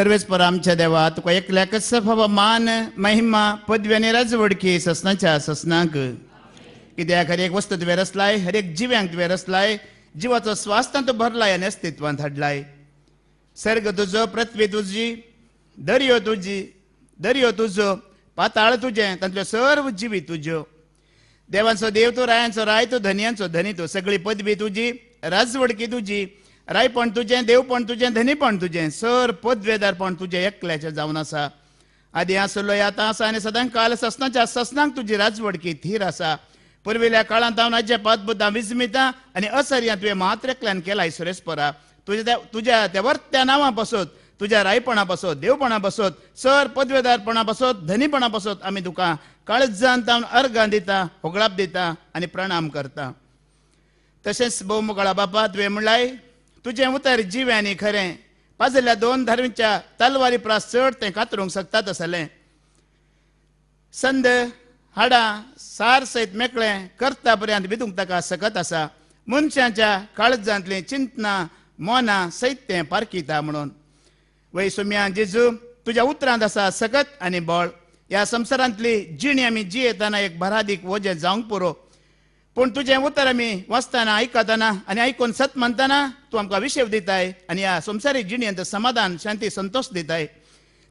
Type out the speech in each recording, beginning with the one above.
सर्वेच परामच्या आमच्या देवा तुका एकल्याक मान महिमा पदव्याने राजवडकी ससनाच्या ससनांक कित्याक हर एक वस्त तुवें हर एक जिव्यांक तुवें रसलाय जिवाचो स्वास भरलाय आनी अस्तित्वांत हाडलाय सर्ग तुझो पृथ्वी तुजी दर्यो तुजी दर्यो तुझो पाताळ तुजें तांतल्यो सर्व जिवी तुज्यो देवांचो देव तो रायांचो राय तो धनयांचो धनी तूं सगळी पदवी तुजी राजवडकी तुजी राय पण तुझे देव पण तुझे धनी पण तुझे सर पदवेदार पण तुझे एकल्याचे जावन आसा आदी आसलो आतां आसा आनी सदांच काल ससनाच्या ससनांक तुजी राजवडकी थीर आसा पुर्विल्या काळांत हांव राज्य पद बुद्धा आणि आनी असर्या तुवें मात्र एकल्यान केला सुरेश तुज्या तुज्या त्या वर्त्या नावा बसोत तुझ्या रायपणा बसोत देवपणा बसोत सर पदवेदारपणा बसोत धनीपणा बसोत आम्ही तुका जाण तावन अर्गां दिता होगळाप दिता आणि प्रणाम करता तशेंच भोव बापा तुवें म्हणलाय तुझे उतर आनी खरे पाजल्या दोन धर्मच्या तलवारी प्रास चड ते कातरूंक शकता असले संद हाडा सार सयत मेकळे करता पर्यंत विदूंक ताका सकत आसा मनशांच्या काळजांतलीं चिंतना मोना सैत तें पारखिता म्हणून वैसुम्या जेजू तुझ्या उतरांत आसा सकत आनी बळ ह्या संसारांतली जिणी आमी जियेताना एक भरादीक वजे जावंक पुरो पूण तुझे उतर आमी वाचताना आयकताना आनी आयकून सत मानताना तूं आमकां विशेव दिताय आनी ह्या संवसारीक जिणेंत समाधान शांती संतोष दिताय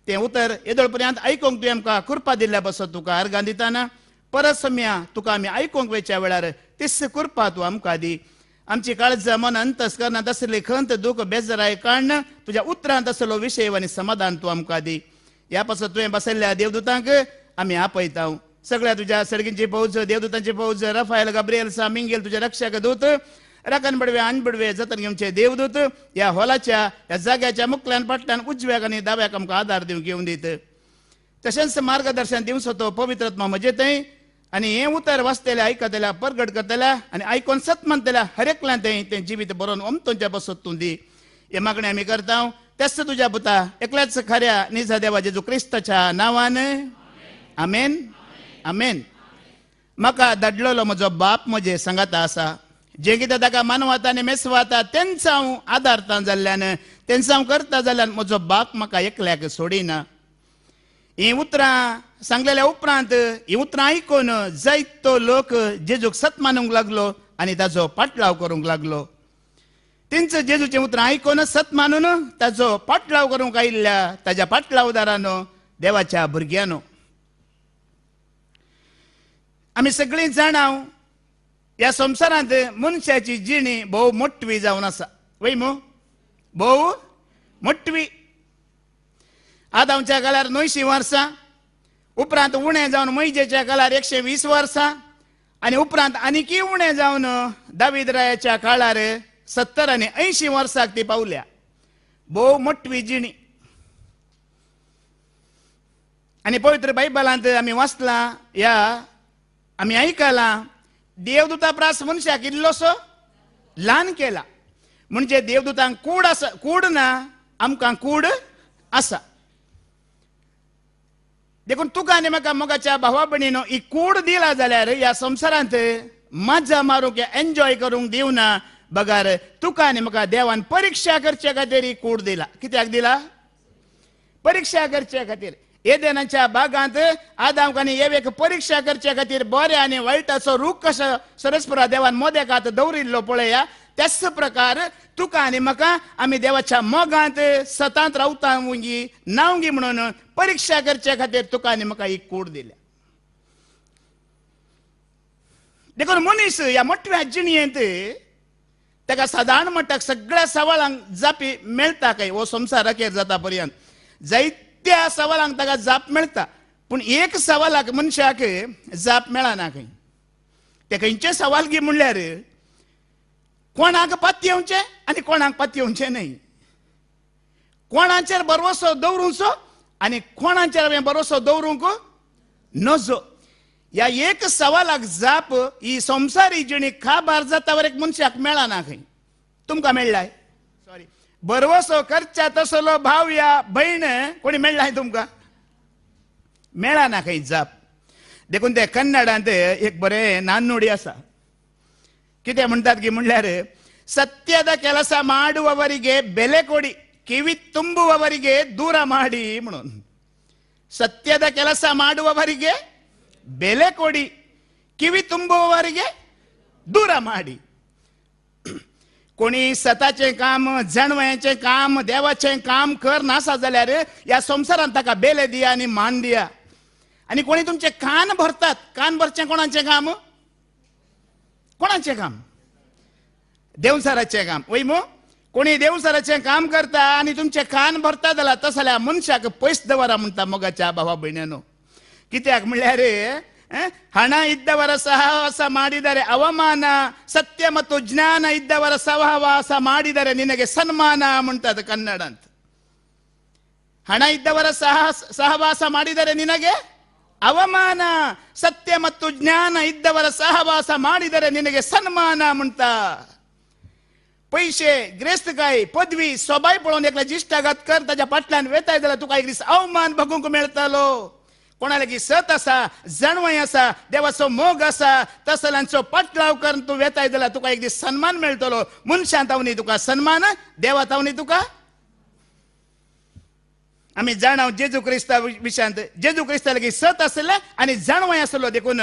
तें उतर येदोळ पर्यंत आयकूंक तुवें आमकां कृपा दिल्ल्या बसत तुका अर्गां दिताना परत म्या तुका आमी आयकूंक वेच्या वेळार तिस्स कृपा तूं आमकां दी आमची काळज मन अंतस करना तसली खंत दुख बेजराय काडना तुज्या उतरांत तसलो विशेव आनी समाधान तूं आमकां दी ह्या पासून तुवें बसयल्ल्या देवदूतांक आमी आपयता सगळ्या तुझ्या सर्गींची पौज देवदूतांची पौज रफायल गब्रियल सा मिंगेल तुझ्या रक्षक दूत राखण बडवे आण बडवे जतन घेऊनचे देवदूत या हॉलाच्या या जाग्याच्या मुकल्यान पाटल्यान उजव्याक आनी दाव्याक आमकां आधार दिवंक घेवन दीत तशेंच मार्गदर्शन दिवंक तो पवित्रत्मा म्हजे थंय आनी हें उतर वाचतल्या आयकतल्या परगट करतल्या आनी आयकून सत मानतल्या एकल्यान थंय तें जिवीत बरोवन ओमतोंच्या बसत तूं दी हे मागणी आमी करता तेच तुझ्या पुता एकल्याच खऱ्या निजा देवाचे जो क्रिस्तच्या नांवान आमेन आमेन मका दडलोलो म्हजो बाप म्हजे संगत आसा जे कितें ताका वता आनी मेसवाता तेंचो हांव आदारता जाल्ल्यान तेंचो हांव करता जाल्ल्यान म्हजो बाप म्हाका एकल्याक सोडिना हीं उतरां सांगलेल्या उपरांत हीं उतरां आयकून जायतो लोक जेजूक सत मानूंक लागलो आनी ताजो पाटलाव करूंक लागलो तेंचं जेजूचें उतरां आयकून सत मानून ताजो पाटलाव करूंक आयिल्ल्या ताज्या पाटलावदारानो देवाच्या भुरग्यानो आम्ही सगळीं जाणाव या संसारात मनशाची जिणी भोव मोठवी जावन आसा वै मू भोव मोठवी आतां आमच्या काळार णवशीं वर्सां उपरांत उणें जावन मैजेच्या काळार एकशे वीस वर्सां आनी उपरांत आणखी उणें जावन दाविद्रायाच्या काळार सत्तर आनी अंयशीं वर्सांक ती पावल्या भोव मोठवी जिणी आनी पवित्र बायबलांत आमी वाचलां ह्या आम्ही ऐकायला देवदूता मनशाक इल्लोसो ल्हान केला म्हणजे देवदूतांक कूड आसा कूड ना आमकां कूड असा देखून तुका आनी म्हाका मोगाच्या भावा भणीन ही कूड दिला जाल्यार ह्या संवसारांत मजा मारूंक एन्जॉय करूंक दिवना बगार तुका आनी म्हाका देवान परिक्षा करचे खातीर ही कूड दिला कित्याक दिला परीक्षा करचे खातीर येदेनाच्या बागांत आदामक आनी येवेक परीक्षा करचे खातीर बरें आनी वायट असो रूख कसो सरस्पुरा देवान मोदेकात दवरिल्लो पळया त्याच प्रकार तुका आनी म्हाका आमी देवाच्या मोगांत सतांत रावतांगी नावगी म्हणून परीक्षा करचे खातीर तुका आनी म्हाका एक कूड दिल्या देखून मनीस ह्या मोठ्या जिणयेंत ताका सादारण म्हणटा सगळ्या सवाळांक जापी मेळटा काय हो संसाराचेर जाता पर्यंत जायत त्या सवालांक ताका जाप मेळटा पूण एक सवालाक मनशाक जाप मेळना खंय ते खंयचे सवाल घे म्हणल्यार कोणाक येवचे आनी कोणाक येवचे न्हय कोणाचेर भरवसो दवरूंचो आनी कोणाचेर हांवें भरवसो दवरूंक नजो ह्या एक सवालाक जाप ही संवसारी जिणी काबार जाता वर एक मनशाक मेळना खंय तुमकां मेळ्ळाय भरवसो करच्या तसलो भावया बहीण कोणी आहे तुमका मेळा ना काही जाप देखून ते कन्नडात एक बरे नानुडी असा किती म्हणतात की रे सत्यदा केलस माडवरिगे बेले कोडी किवी तुंबुवरिगे दूर माडी म्हणून सत्यद केलस माडवरिगे बेले कोडी किवी तुंबुवरिगे दूर दुरा कोणी स्वतःचे काम जणवयाचे काम देवाचे काम कर नासा जाल्यार या संसारात ताका बेले दिया आनी मान दिया आनी कोणी तुमचे कान भरतात कान भरचे कोणाचे काम कोणाचे काम देवसाराचे काम वय मो कोणी देवसाराचें काम करता आनी तुमचे कान भरता जाल्यार तस जाल्यार मनशाक पयस दवरा म्हणटा मोगाच्या भावा किती कित्याक रे ಹಣ ಇದ್ದವರ ಸಹವಾಸ ಮಾಡಿದರೆ ಅವಮಾನ ಸತ್ಯ ಮತ್ತು ಜ್ಞಾನ ಇದ್ದವರ ಸಹವಾಸ ಮಾಡಿದರೆ ನಿನಗೆ ಸನ್ಮಾನ ಮುಂಟದ ಕನ್ನಡ ಅಂತ ಹಣ ಇದ್ದವರ ಸಹ ಸಹವಾಸ ಮಾಡಿದರೆ ನಿನಗೆ ಅವಮಾನ ಸತ್ಯ ಮತ್ತು ಜ್ಞಾನ ಇದ್ದವರ ಸಹವಾಸ ಮಾಡಿದರೆ ನಿನಗೆ ಸನ್ಮಾನ ಮುಂಟ ಪೈಸೆ ಗ್ರೇಸ್ತಕಾಯಿ ಪದ್ವಿ ಸ್ವಭಾವ सोबाय पळोवन एकल्या जिश्टाघात कर ताच्या तुका कोणालागी सत असा जणवय असा देवाचो मोग असा तसलांचो पटलाव करून तू वेताय दिला तुका एक दीस सन्मान मेळटलो मनशां तावनी तुका सन्मान देवा तावनी तुका आम्ही जाणव जेजू क्रिस्ता विशांत जेजू क्रिस्ता लगी सत आसले आणि जणवय आसलो देखून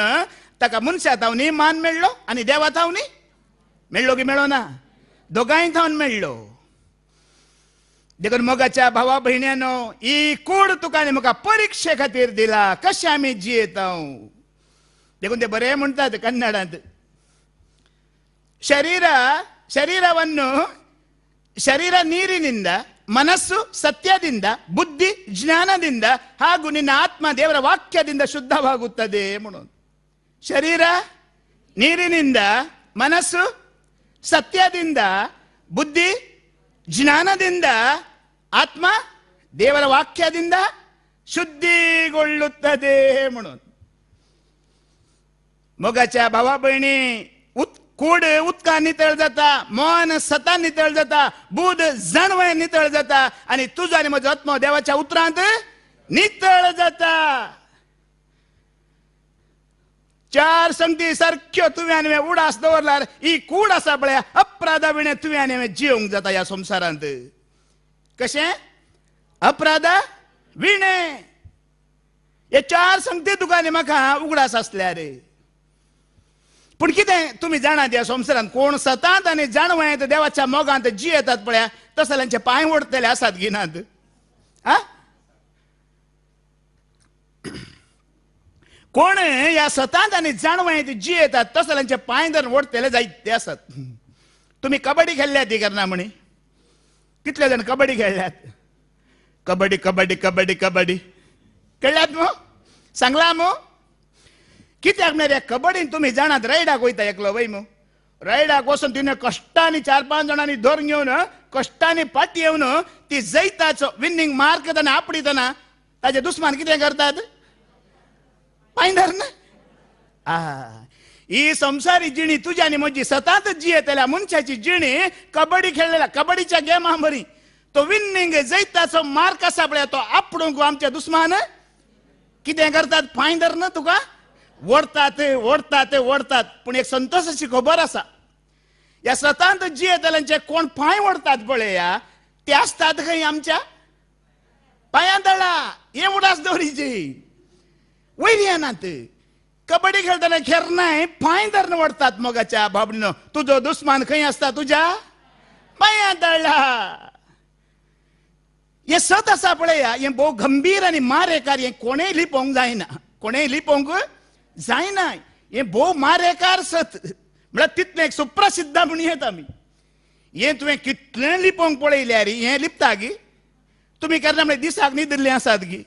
ताका मनशां तावनी मान मेळ्ळो आणि देवा तावनी मेळ्ळो की मेळो ना दोगांय थावन मेळ्ळो ದೇಗುನ್ ಮೊಗಚ ಭವ ई ಈ ಕೂಡು ತುಕ परीक्षे ಪರೀಕ್ಷೆ ಕತಿರ್ದಿಲ್ಲ ಕಶ್ಯಾಮಿ आमी जियेत देखून ते बरें म्हणटात ಶರೀರ ಶರೀರವನ್ನು ಶರೀರ ನೀರಿನಿಂದ ಮನಸ್ಸು ಸತ್ಯದಿಂದ ಬುದ್ಧಿ ಜ್ಞಾನದಿಂದ ಹಾಗೂ ನಿನ್ನ ಆತ್ಮ ದೇವರ ವಾಕ್ಯದಿಂದ ಶುದ್ಧವಾಗುತ್ತದೆ ಶರೀರ ನೀರಿನಿಂದ ಮನಸ್ಸು ಸತ್ಯದಿಂದ ಬುದ್ಧಿ ಜ್ಞಾನದಿಂದ ಆತ್ಮ ದೇವರ शुद्धी ಶುದ್ಧಿಗೊಳ್ಳುತ್ತದೆ म्हणून मोगाच्या भावा भावाबहिणी कोड उदका नितळ जाता मन सता नितळ जाता बुध जणवय नितळ जाता आणि तुझा आणि म्हजो आत्मा देवाच्या उतरांत नितळ जाता चार संगती सारख्यो तुव्याने उडास दवरला ही कूड असा पळया अपराधा विणे तुव्याने जिवंक जाता या संसारांत कशे अपराधा विणे हे चार संगती मका म्हाका उगडास रे पण कितें तुम्ही जाणात या संसारात कोण सतात आनी जाणवं देवाच्या मोगांत येतात पळया तसल्यांचे पांय ओढतले आसात गिनात आ कोण या सतांत आनी जाणवाय जी येतात तसं तांचे पांय धरून ओडटले जायत ते आसात तुम्ही कबड्डी खेळल्यात ती करना म्हणे कितले जाण कबड्डी खेळल्यात कबड्डी कबड्डी कबड्डी कबड्डी खेळल्यात मू सांगला मू कित्याक म्हणजे या कबड्डीन तुम्ही जाणात रायडाक वयता एकलो वय मू रायडाक वचून तिने कष्टांनी चार पाच जणांनी धरून घेऊन कष्टांनी पाटी येवन ती जैताचो विनिंग मार्क ताणें आपडी ताजे ताचे दुस्मान कितें करतात ना संसारी जिणी तुझी आणि ಜಿಣಿ ತುಜಾನಿ जी आहे त्याला ಮುಂಚಾಚಿ जिणी कबड्डी खेळलेला कबड्डीच्या गेम ಆಂಬರಿ तो विनिंग जैताचो मार्क असा पळय तो आपणूक आमच्या दुस्मान कितें करतात फायदर ना तुका ओडतात ते ओडतात पण एक संतोष खबर असा या सतांत जियेतल्यांचे कोण पांय ओडतात या ते आसतात खंय आमच्या पांया दळा हे वैर्यानाते कबड्डी खेळताना खेर नाही फाय धरण वडतात मोगाच्या बाबडीनं तुझं दुस्मान खंय असता तुझ्या पाया दळला हे सत आसा पळया हे भोव गंभीर आणि मारेकार हे कोणेय लिपोवंक जायना कोणेय लिपोवंक जायना हे भोव मारेकार सत म्हळ्यार तितलें एक सुप्रसिद्ध म्हूण येत आमी हे तुवें कितलें लिपोवंक पळयल्या रे हे लिपता गी तुमी केन्ना म्हळ्यार दिसाक न्हिदिल्ले आसात गी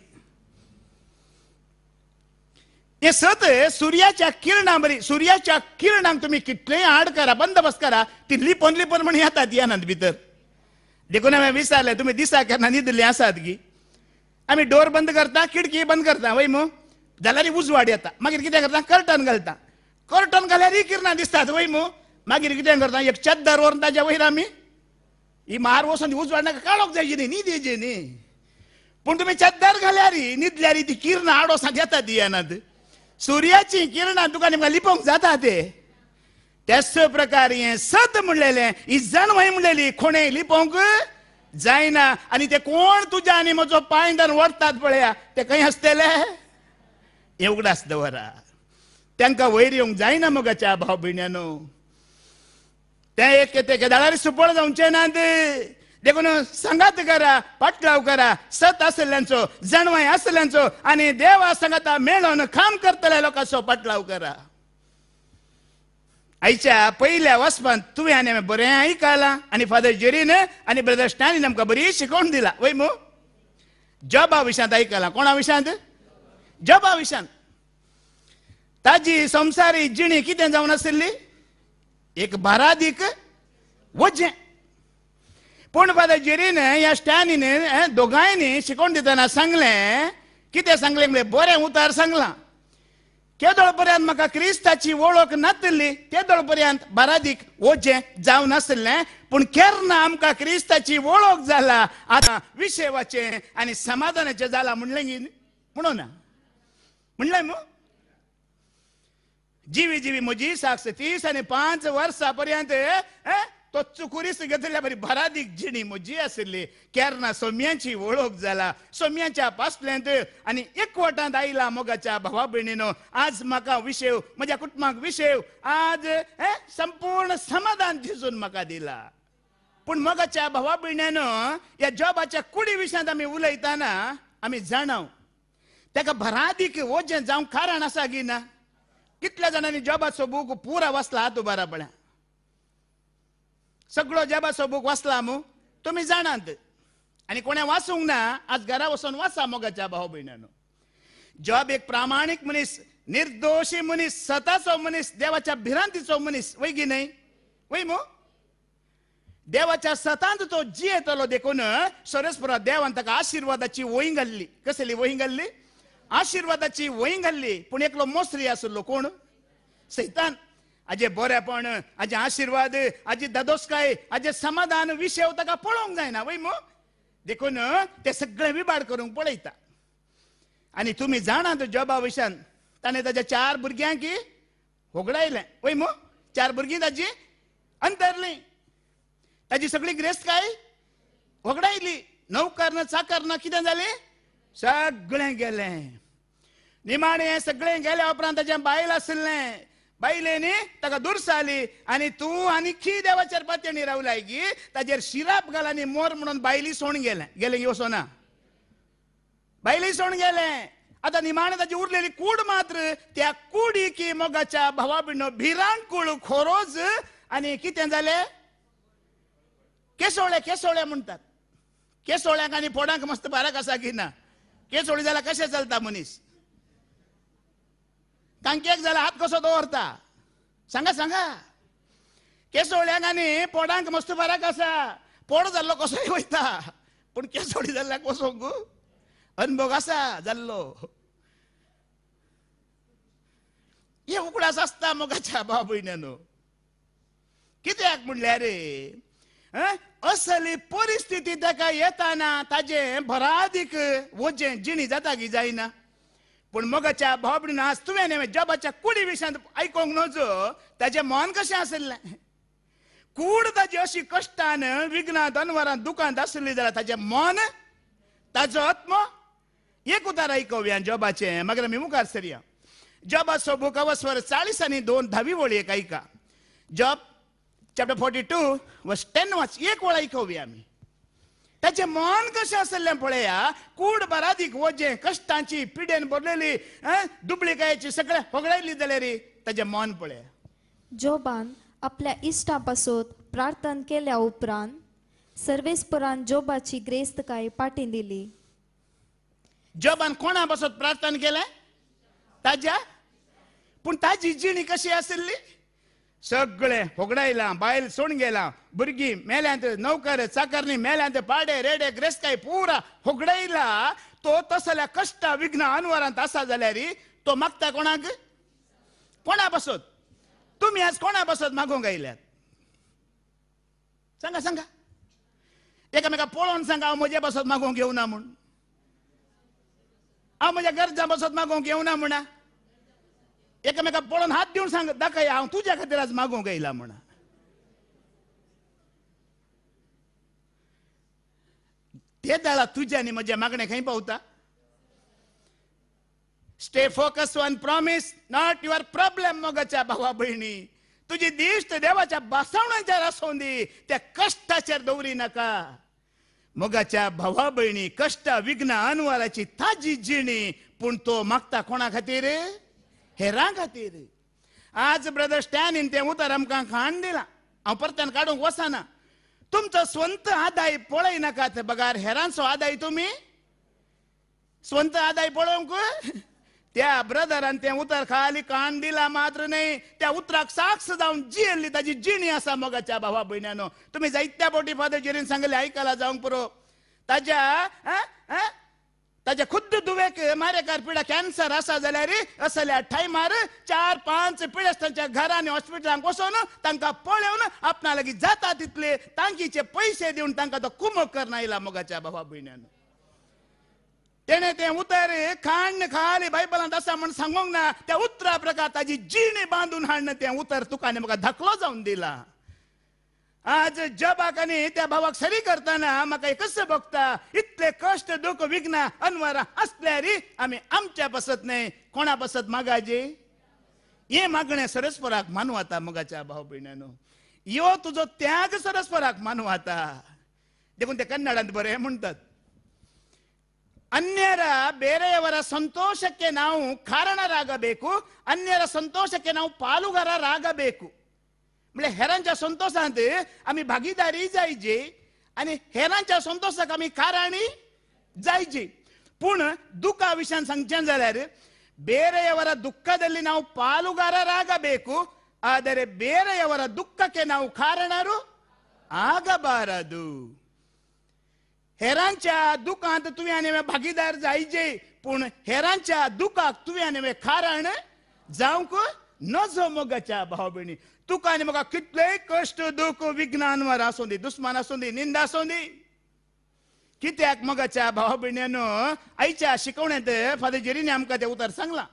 ते सत सूर्याच्या किरणामरी सूर्याच्या किरणांक तुम्ही कितले आड करा बंदोबस्त करा ती लिपोन लिपोन म्हण येतात यानात भीतर देखून हांवें विचारलें तुमी दिसा केन्ना न्हिदल्ली आसात की आमी डोर बंद करता खिडकी बंद करता वय मू जाल्यार उजवाड येता मागीर कितें करता कर्टन घालता कर्टन ही किरणां दिसतात वय मग मागीर कितें करता एक चद्दर व्हरून ताज्या वयर आमी ही मार वचून उजवाड नाका काडोक जायची न्ही न्हीद येयची न्ही पूण तुमी चद्दर घाल्यार न्हिदल्यार ती किरणां आडोसांत येतात येनात सूर्याची किरणां तुका निमकां लिपोंक जाता ते त्याच प्रकार हे सत म्हणलेले इज्जण वय म्हणलेली कोणे लिपोवंक जायना आणि ते कोण तुज्या आनी म्हजो पांयदान वरतात पळया ते खंय आसतले एवढाच दवरा तांकां वयर येवंक जायना मगाच्या च्या भाव भिण्यानो ते एक ते केदाळारी सुपळ जावचे ना ते देखून सांगात करा पाटलाव करा सत असल्यांचो जणवाय असल्यांचो आणि देवा संगाता मेळोन काम करतले लोकांचो पाटलाव करा आईच्या पहिल्या वस्पान तुम्ही आनी हांवें बरें आयकलां आनी फादर जेरीन आनी ब्रदर स्टॅनीन आमकां बरी शिकवण दिला वय मू जॉबा विशांत आयकलां कोणा विशांत जॉबा विशांत ताजी संसारी जिणी किती जाऊन असली एक बारादीक वजें पूण फादर जेरीने ह्या स्टॅनीने दोगांयनी शिकोवन दितना सांगलें कितें सांगलें म्हणजे बरें उतार सांगलां केदोळ पर्यंत म्हाका क्रिस्ताची वळख नासली केदोळ पर्यंत बारादीक ओजें जावं नासलें पूण केन्ना आमकां क्रिस्ताची वळख जाला आतां विशेवाचें आनी समाधानाचें जाला म्हणलें म्हणून ना म्हणलें मु जिवी जिवी म्हजी साक्ष तीस आनी पांच वर्सां पर्यंत तो चुकुरीस घेतल्या बरी भरादीक जिणी म्हजी आशिल्ली केरना सोम्यांची वळख जाला सोम्यांच्या पासलेंत आनी एकवटांत आयला मोगाच्या भावा भयणीनो आज म्हाका विशेव म्हज्या कुटुंबाक विशेव आज हे संपूर्ण समाधान दिसून म्हाका दिला पूण मोगाच्या भावा भयण्यानो ह्या जॉबाच्या कुडी विशयांत आमी उलयतना आमी जाणव ताका भरादीक वजें जावंक कारण आसा की ना कितल्या जाणांनी जॉबाचो बूक पुरा वाचला हात बारा पड्या सगळो जेबाचो बूक वाचला मू तुम्ही जाणात आणि कोणे वाचूंक ना आज घरा वचून वाचा मोगाच्या भाऊ भयणानो जॉब एक प्रामाणिक मनीस निर्दोशी मनीस सताचो मनीस देवाच्या भिरांतीचो मनीस वय की नाही वय मू देवाच्या सतांत तो जी येतलो देखून सरस्पुरा देवान ताका आशिर्वादाची वही घाल्ली कसली वही घाल्ली आशिर्वादाची वही घाल्ली पूण एकलो मोसरी आसलो कोण सैतान आजे बोरेपण आजे आशीर्वाद आजे ददोसकाय आजे समाधान विषय ताका पळोवंक जायना वय मो देखून ते सगळे विबाड करूंक पळयता आनी तुमी जाणा तो जॉबा विशान ताणें ताज्या चार भुरग्यांक होगडायलें वय मो चार भुरगीं ताजी अंतरली ताची सगळी ग्रेस्तकाय होगडायली चाकर ना कितें जालें सगळें गेलें निमाणें सगळें गेल्या उपरांत ताचें बायल आशिल्लें बायलेनी ताका दूर आली आणि तू आणि खी देवाचेर पातयणी रावलाय की ताजेर शिराप घाल आनी मोर म्हणून बायली सोण गेले गेले यो सोना बायली सोण गेले आता निमाणे ताजी उरलेली कूड मात्र त्या की मोगाच्या भावा भिरांग भिरांकूळ खोरोज आणि कितें जालें केसोळे केसोळे म्हणतात केसोळ्याक आणि पोडांक मस्त बाराक कसा की ना केसोळी जाल्यार कशें चलता मनीस तांकां जाला हात कसो दवरता सांगा सांगा केसोळ्यांक आनी पोडांक मस्त फरक आसा पोड जाल्लो कसोय वयता पूण केसोडी जाल्ल्याक वसोंक अनभोग आसा जाल्लो हे उकडास आसता मोगाच्या बाबयण्यानो कित्याक म्हणल्यार असली परिस्थिती ताका येताना ताजे भरादीक वजें जिणी जाता की जायना पूण मगाच्या भावभणीन आज तुवें न्ही जबाच्या कुडी विशयांत आयकूंक नजो ताजें मन कशें आशिल्लें कूड ताजी अशी कश्टान विघ्ना अनवरांत दुकान आसली जाल्यार ताजें मन ताजो आत्म एक उतार आयकोवया जॉबाचें मागीर आमी मुखार सरया जॉबाचो बूक अवस्वर चाळीस आनी दोन धावी वळी एक आयका Job chapter forty two verse ten वाच एक वळ आयकोवया आमी त्याचे मन कशें असले पळया कूड बरादीक वजें कश्टांची पिडेन भरलेली दुबळिकायेची सगळें होगडायली रे त्याचे मन पळया जोबान आपल्या इश्टां पासून प्रार्थना केल्या उपरांत सर्वेस्परान जोबाची ग्रेस्तकाय पाटीन दिली जोबान कोणा बसत प्रार्थना केल्या ताज्या पण ताजी जिणी कशी आशिल्ली सगळे होगडायला बायल सोडून गेला भुरगीं मेल्यांत नौकर चाकरणी मेल्यांत पाडे रेडे ग्रेस्ताय पुरा होगडायला तो तसल्या कष्ट विघ्न अनवरांत आसा जाल्यार तो मागता कोणाक कोणा बसत तुम्ही आज कोणा बसत मागूंक आयल्यात सांगा सांगा एकामेका पळोवन सांगा हांव म्हजे बसत मागूंक येवना म्हूण हांव म्हज्या गरजा बसत मागूंक येवना म्हणा एकमेका पळोवन हात देऊन सांग दाखय हांव तुज्या खातीर आज मागूंक गेला म्हणा ते दाळा तुझ्या आणि माझ्या मागणे खंय पावता stay focus on promise not your problem मोगाच्या भावा बहिणी तुजी दिष्ट देवाच्या बसवण्याच्या आसूं दी त्या कश्टाचेर दवरी नाका मगाच्या भावा भयणी कष्ट विघ्न अनुवाराची ताजी जिणी पण तो मागता कोणा खातीर हेरां खातीर आज ब्रदर स्टॅन इन ते उतर आमकां खाण दिलां हांव परत्यान काडूंक वचना तुमचो स्वंत आदाय पळय नाकात बगार हेरांचो आदाय तुमी स्वंत आदाय पळोवंक त्या ब्रदरान तें उतर खाली कान दिला मात्र न्ही त्या उतराक साक्ष जावन जियल्ली ताजी जिणी आसा मोगाच्या भावा भयणानो तुमी जायत्या बोटी फादर जेरीन सांगले आयकला जावंक पुरो ताज्या ताजे खुद्द दुवेक मारेकार कार पिडा कॅन्सर असा जाल्यार असल्या टायमार चार पांच पिडेस तांच्या घरांनी हॉस्पिटलांत वचोन तांकां पळेवन आपणा लागीं जाता तितले तांकीचे पयशे दिवन तांकां तो कुमो करना आयला मोगाच्या भावा भयण्यान तेणे ते उतर खाण खाली बायबलांत आसा म्हण सांगूंक ना त्या उतरा प्रकार ताजी जिणी बांदून हाडन ते उतर तुका म्हाका धकलो जावन दिला आज ज्या त्या भावाक सरी करताना म्हाका कसं बघता इतले कष्ट दुःख विघ्न अनवरा असल्यारी आम्ही आमच्या बसत नाही कोणा बसत मागाजे हे मागणे सरस्वराक मानू आता मगाच्या भाऊ भहिणानो यो तुझो त्याग सरस्वराक मानू आता देखून ते कन्नडात बरे म्हणतात ಅನ್ಯರ ಬೇರೆಯವರ ಸಂತೋಷಕ್ಕೆ ನಾವು ಕಾರಣರಾಗಬೇಕು ಅನ್ಯರ ಸಂತೋಷಕ್ಕೆ राग ಪಾಲುಗಾರರಾಗಬೇಕು म्हटल्यार हेरांच्या संतोषांत आमी भागीदारी जायचे आनी हेरांच्या संतोशाक आमी कारणी जायची पूण दुःख ವಿಷಯ ಸಂಖ್ಯೆ ಜಾಲಾರೆ ಬೇರೆಯವರ ದುಃಖದಲ್ಲಿ ನಾವು ಪಾಲುಗಾರರಾಗಬೇಕು ಆದರೆ ಬೇರೆಯವರ ದುಃಖಕ್ಕೆ ನಾವು ಕಾರಣರು ಆಗಬಾರದು हेरांच्या दुखांत तुम्ही आनी भागीदार जायचे पूण हेरांच्या दुखाक तुवें आनी हांवें कारण जावंक नजो मोगाच्या भाव तुकाने म्हाका कितलेय कश्ट कष्ट विज्ञानवर आसूं दी दुस्मान आसूं दी निंद आसूं दी कित्याक मगाच्या भावा भयण आईच्या शिकवण्यात फादर आमकां तें उतर सांगलां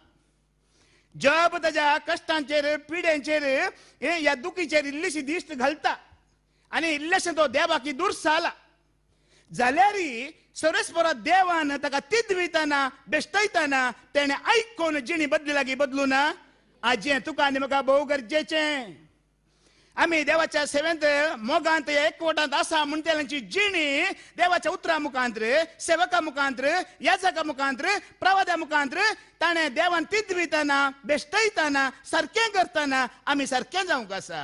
जब त्याच्या कश्टांचेर पिड्यांचेर हे ह्या दुखीचेर इल्लीशी दिश्ट घालता आणि इल्लेशें तो देवाकी दूर साला जाल्यारय परत देवान ताका तिदविताना बेश्टयताना तेणें आयकून जिणी बदली लागीं बदलू ना आजयें तुका आनी म्हाका भोव गरजेचें आम्ही देवाच्या सेवेंत मोगांत एकवटांत असा म्हणतेल्यांची जिणी देवाच्या उतरा मुखांत सेवका मुखांत याचका मुखांतर प्रवाद्या मुखांत ताणें देवान तिदविताना बेश्टयताना सारकें करताना आमी सारकें जावंक आसा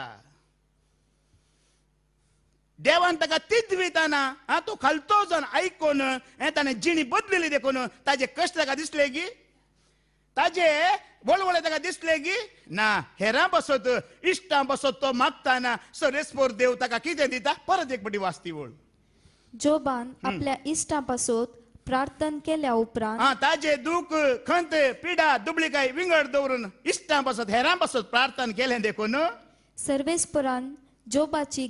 देवान ताका तिदविताना हा तो खालतो जावन आयकून हे ताणें जिणी बदलेली देखून ताजे कश्ट ताका दिसले की ताजे बोल ताका दिसले की ना हेरा बसत इष्टा बसत तो मागताना सरेस्पोर देव ताका कितें दिता परत एक पटी जो जोबान आपल्या इष्टा बसत प्रार्थन केल्या उपरांत हा ताजे दुख खंत पिडा दुबळीकाय विंगड दवरून इष्टा बसत हेरा बसत प्रार्थन केलें देखून सर्वेस्परान जोबाची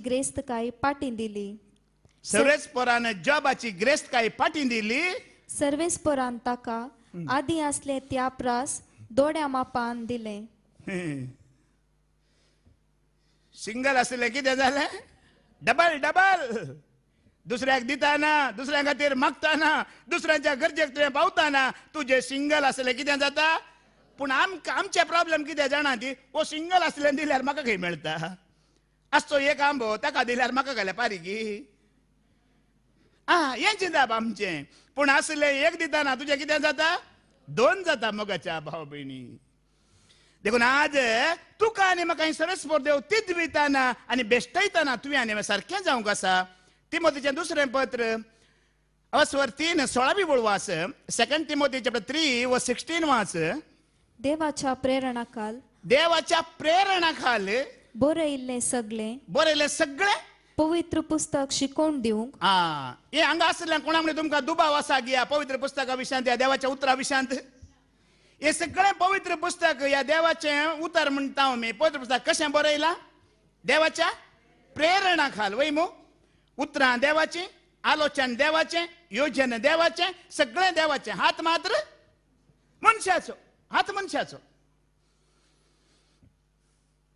काय पाटीन दिली सर्वेस्परान जोबाची काय पाटीन दिली सर्वेस्परान ताका आधी असले त्या प्रास दोड्या मापान दिले सिंगल असले किती झालं डबल डबल दुसऱ्याक दिताना दुसऱ्या खातीर मागताना दुसऱ्यांच्या गरजेक तुवें पावताना तुझे सिंगल असले कितें जाता पूण आमकां आमचे प्रॉब्लेम कितें जाणा ती ओ सिंगल असले दिल्यार म्हाका खंय मेळटा आसचो एक आंबो ताका दिल्यार म्हाका घाल्या गी आ हें चिंताप आमचें पूण आसले एक दिताना तुझे कितें जाता दोन जाता मोगाच्या भाव भयणी देखून आज तुका आनी म्हाका सरस देव तीच दिताना आनी बेश्टयताना तुवें आनी सारकें जावंक आसा तिमोतीचें दुसरें पत्र अस्वर तीन सोळावी वळ वाच सेकंड तिमोती चॅप्टर थ्री व सिक्स्टीन वाच देवाच्या प्रेरणा खाल देवाच्या प्रेरणा खाल बरयल्ले सगळे बरयलें सगळे पवित्र पुस्तक शिकवण देऊ आ हे हांगा दुबा कोणाक म्हणे तुमकां दुबाव आसा गिया पवित्र पुस्तका विशांत या देवाच्या उतरा विशांत हे सगळें पवित्र पुस्तक या देवाचे उतर म्हणता मी पवित्र पुस्तक कशें बरयलां देवाच्या प्रेरणा खाल वै मो उतरां देवाची आलोचन देवाचे योजना देवाचे सगळें देवाचे हात मात्र मनशाचो हात मनशाचो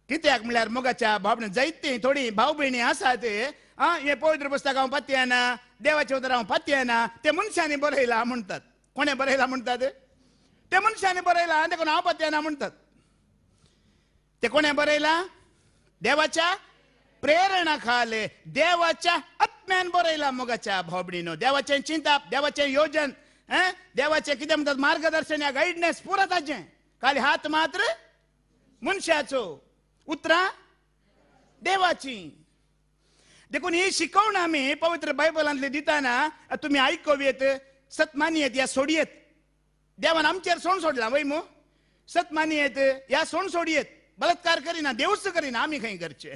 कित्याक म्हळ्यार मोगाच्या बाबणे जायती थोडी भाव भयणी आसात आं आ हे पवित्र पुस्तक हांव देवाच्या उतर हांव ते मनशांनी बरयला म्हणटात कोणे बरयला म्हणटात ते मनशांनी बरयला देखून हांव ना म्हणटात ते कोणे बरयला देवाच्या प्रेरणा खाले देवाच्या आत्म्यान बरयला मोगाच्या भावभणीनो देवाचें चिंता देवाचें योजन देवाचें कितें म्हणटात मार्गदर्शन या गायडनेस पुरो खाली हात मात्र मनशाचो उतरा देवाची देखून ही शिकवण आम्ही पवित्र बायबलांतले दिताना तुम्ही सतमानी सतमानियेत या सोडयेत देवान आमचेर सोण सोडला वै मो सतमानियेत या सोण सोडयेत बलात्कार करिना देवच करिना आम्ही खंय करचे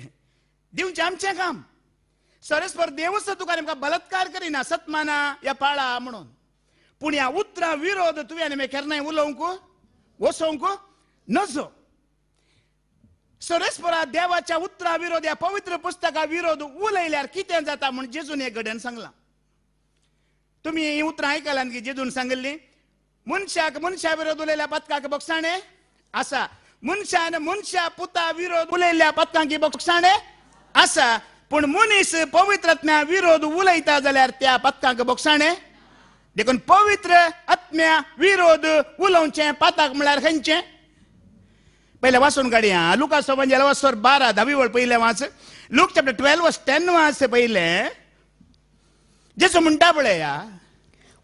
दिवचे आमचे काम सरस्पर देवच तुका नेमका बलात्कार करीना सतमाना या पाळा म्हणून पूण उतरा विरोध तुवें केन्नाय उलोवंक वसोंक नसो सरस्परा देवाच्या उत्तरा विरोध या पवित्र पुस्तका विरोध उलयल्यार कितें जाता म्हूण जेजून एक घडयन सांगला तुम्ही ही उतरां आयकलां की जेजून सांगिल्ली मनशाक मनशा विरोध उलयल्या पदकाक बक्षाणे आसा मनशान मनशा पुता विरोध उलयल्या पथकांकी बक्षाणे आसा पूण मनीस पवित्रत्म्या विरोध उलयता जाल्यार त्या पथकांक बक्षाणे देखून पवित्र आत्म्या विरोध उलोवचें पाताक म्हळ्यार खंयचें पहिले वाचून ને ગાડી હા गेला સોબન बारा વાંચો पहिले वाच Luke chapter twelve Luke ten वाच पहिले વાંચે પહેલે म्हणटा पळय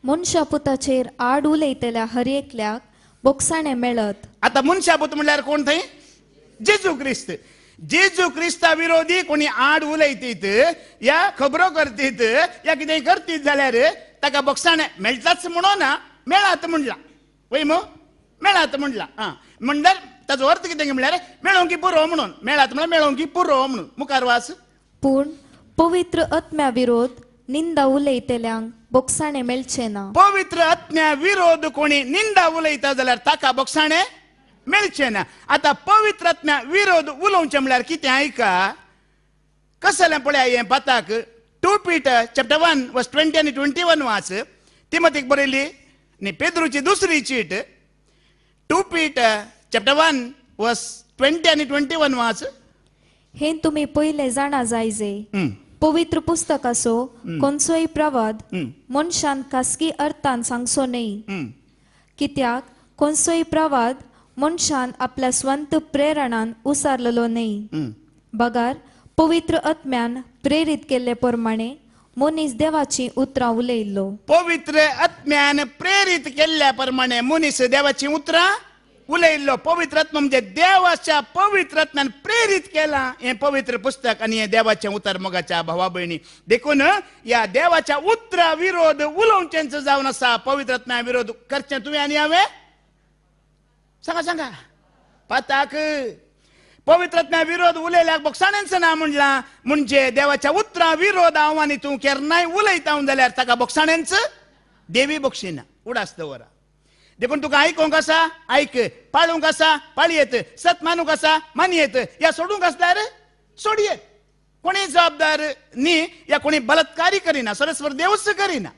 मनशा पुताचेर आड उलयतल्या हर एकल्याक बोक्साणें मेळत आता मनशा पुत म्हणल्यार कोण थंय जेजू क्रिस्त जेजू क्रिस्ता विरोधी कोणी आड उलयतीत या खबरो करतीत या कितें करतीत जाल्यार ताका बोक्साणें मेळटाच म्हणो ना मेळात म्हणला वय मो मेळात म्हणला आं म्हणल्यार ताजो अर्थ कितें म्हणल्यार मेळोवंकी पुरो म्हणून मेळात म्हळ्यार मेळोवंकी पुरो म्हणून मुखार वास पूण पवित्र आत्म्या विरोध निंदा उलयतल्यांक बोक्साणें मेळचें ना पवित्र आत्म्या विरोध कोणी निंदा उलयता जाल्यार ताका बोक्साणें मेळचें ना आतां पवित्र आत्म्या विरोध उलोवचें म्हळ्यार कितें आयका कसलें पळय हें पाताक two Peter chapter one verse twenty आनी ट्वेंटी वन वाच तिमतीक बरयली न्ही पेद्रुची दुसरी चीट टू पीट चॅप्टर वन 20 आणि 21 वाच हे तुम्ही पहिले जाणा जायजे पवित्र पुस्तक असो कोणसोय प्रवाद मनशान खासगी अर्थान सांगचो नाही कित्याक कोणसो प्रवाद मनशान आपल्या स्वंत प्रेरणान उसारलेलो नाही बगार पवित्र आत्म्यान प्रेरित केल्ले प्रमाणे मनीस देवाची उतरां उलयल्लो पवित्र आत्म्यान प्रेरित केल्याप्रमाणे मनीस देवाची उतरा उलय पवित्र रत्न म्हणजे देवाच्या रत्नान प्रेरित केला हे पवित्र पुस्तक आणि हे देवाचे उतर मगाच्या भावा भयणी देखून या देवाच्या उतरा विरोध उलोवचेंचो जावन आसा रत्ना विरोध करचे तुम्ही आणि हांवें सांगा सांगा पाताक रत्ना विरोध उलयल्याक बोक्साण्यांचो ना म्हणला म्हणजे देवाच्या उतरा विरोध आव्हानी तूं केन्नाय उलयता जाल्यार ताका बोक्साण्यांचं देवी बक्षिना उडास दवरा देखून तुका आयकोंक आसा आयक पाळूंक आसा पाळयेत सत्मानूंक आसा मानयेत या सोडूंक रे सोडयेत कोणी जबाबदार न्ही या कोणी बलात्कारी करिना सरस्वर देवच करिना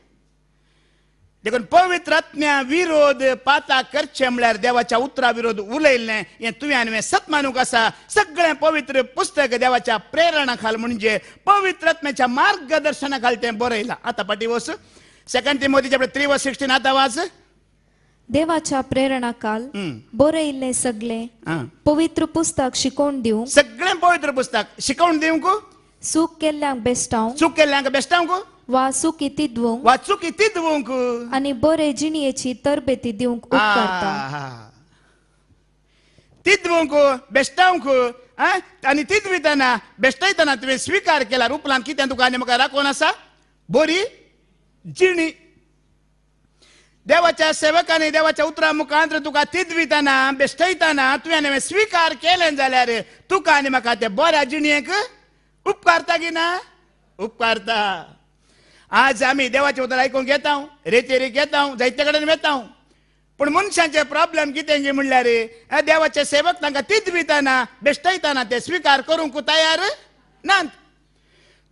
देखून रत्न्या विरोध पाता करचे म्हळ्यार देवाच्या उतरा विरोध उलयल्ले हे तुवें हांवें सत्मानूक आसा सगळें पवित्र पुस्तक देवाच्या प्रेरणा खाल म्हणजे पवित्रात्म्याच्या मार्गदर्शना खाल तें बरयलां आतां फाटी वच सेकंड ते मोदीच्या थ्री व आतां वाच देवाच्या प्रेरणा काल बोरे इल्ले सगळे पवित्र पुस्तक शिकवून देऊ सगळे पवित्र पुस्तक शिकवून देऊ को सुख केल्ल्यांक बेस्टाव सुख केल्ल्यांक बेस्टाव को वा सुख इति दिवंक वा सुख इति दिवंक आणि बोरे जिणयेची तरबेती दिवंक उपकारता ती दिवंक को आणि ती दिविताना बेश्टायताना तुवें स्वीकार केला उपलान कित्या तुका आनी म्हाका राखोन आसा बरी जिणी देवाच्या सेवकाने देवाच्या उतरा मुखांत तुका तिदविताना बेश्टयताना तुवें हांवें स्वीकार केले जाल्यार तुका आनी म्हाका ते बऱ्या जिणेक उपकारता की ना उपकारता आज आमी देवाचें उतर आयकूंक घेता रेतेरीक घेता जायते कडेन वेता पूण मनशांचे प्रॉब्लेम कितें गे म्हणल्यार देवाचे सेवक तांकां तिदविताना बेश्टयताना ते स्वीकार करूंक तयार नात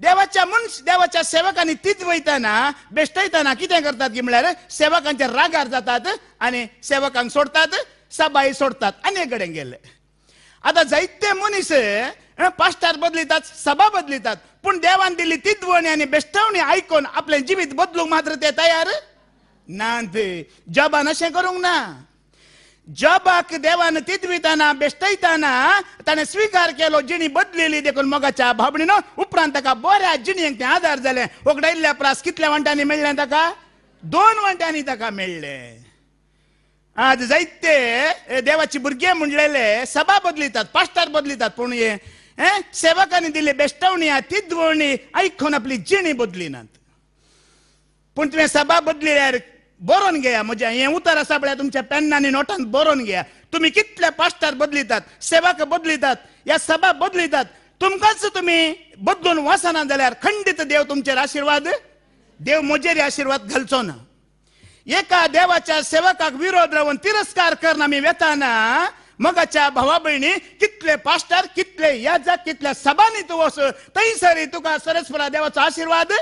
देवाच्या मन देवाच्या सेवकांनी तीच वयताना बेश्टयताना कितें करतात की म्हळ्यार सेवकांच्या रागार जातात आनी सेवकांक सोडतात सबाई सोडतात अनेक कडेन गेले आता जायते मनीस पास्टार बदलितात सभा बदलितात पूण देवान दिली तिद्वणी आणि बेश्टवणी आयकून आपले जिवीत बदलूंक मात्र ते तयार ना जबान अशें करूंक ना जॉबा देवान तिदविताना बेस्टैताना ताणे स्वीकार केलो जिणी बदलिली देखून मोगाच्या भाबणेन उपरांत ताका बऱ्या जिण ते आधार झाले उघडल्या परस कितल्या वट्यांनी मेळ्या ताका दोन वट्यांनी ताका मेळले आज जैते देवाची भुरगे म्हणलेले सभा बदलितात पाश्टार बदलितात हे सेवकांनी दिली बेष्टवणी तिथवणी ऐकून आपली जिणी बदलिनात पण तुम्ही सभा बदलल्या बरोवन घ्या म्हणजे हे उतर असा पळया तुमच्या पेन्नानी नोटान बरोवन घ्या तुम्ही कितले पास्टार बदलितात सेवक बदलितात या सभा बदलितात तुमकांच तुम्ही बदलून वासना जाल्यार खंडित देव तुमचेर आशीर्वाद देव मजेरी आशीर्वाद घालचो ना एका देवाच्या सेवकाक विरोध राहून तिरस्कार करून आम्ही वेताना मगाच्या भावा भयणी कितले पास्टार कितले याजक कितल्या सभांनी तू वस थंयसरी तुका सरस्वरा देवाचा आशीर्वाद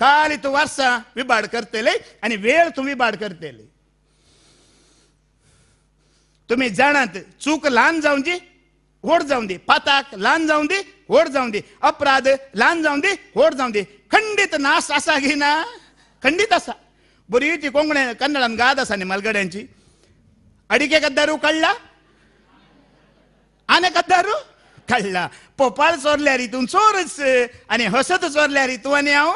काल तू वारसा विबाड करतेले आणि वेळ तुम्ही बाड करतेले तुम्ही जाणात चूक लहान जाऊन दी होड जाऊन दे पाताक लहान जाऊन दे होड जाऊन दे अपराध लहान जाऊन दे होड जाऊन दे खंडित नास असा घेना खंडित असा बरी ती कोंकणी कन्नडान गाद असा नी मलगड्यांची अडिके गद्दारू कळला आणि गद्दारू कळला पोपाळ चोरल्या री तू चोरच आणि हसत चोरल्या री तू आणि हांव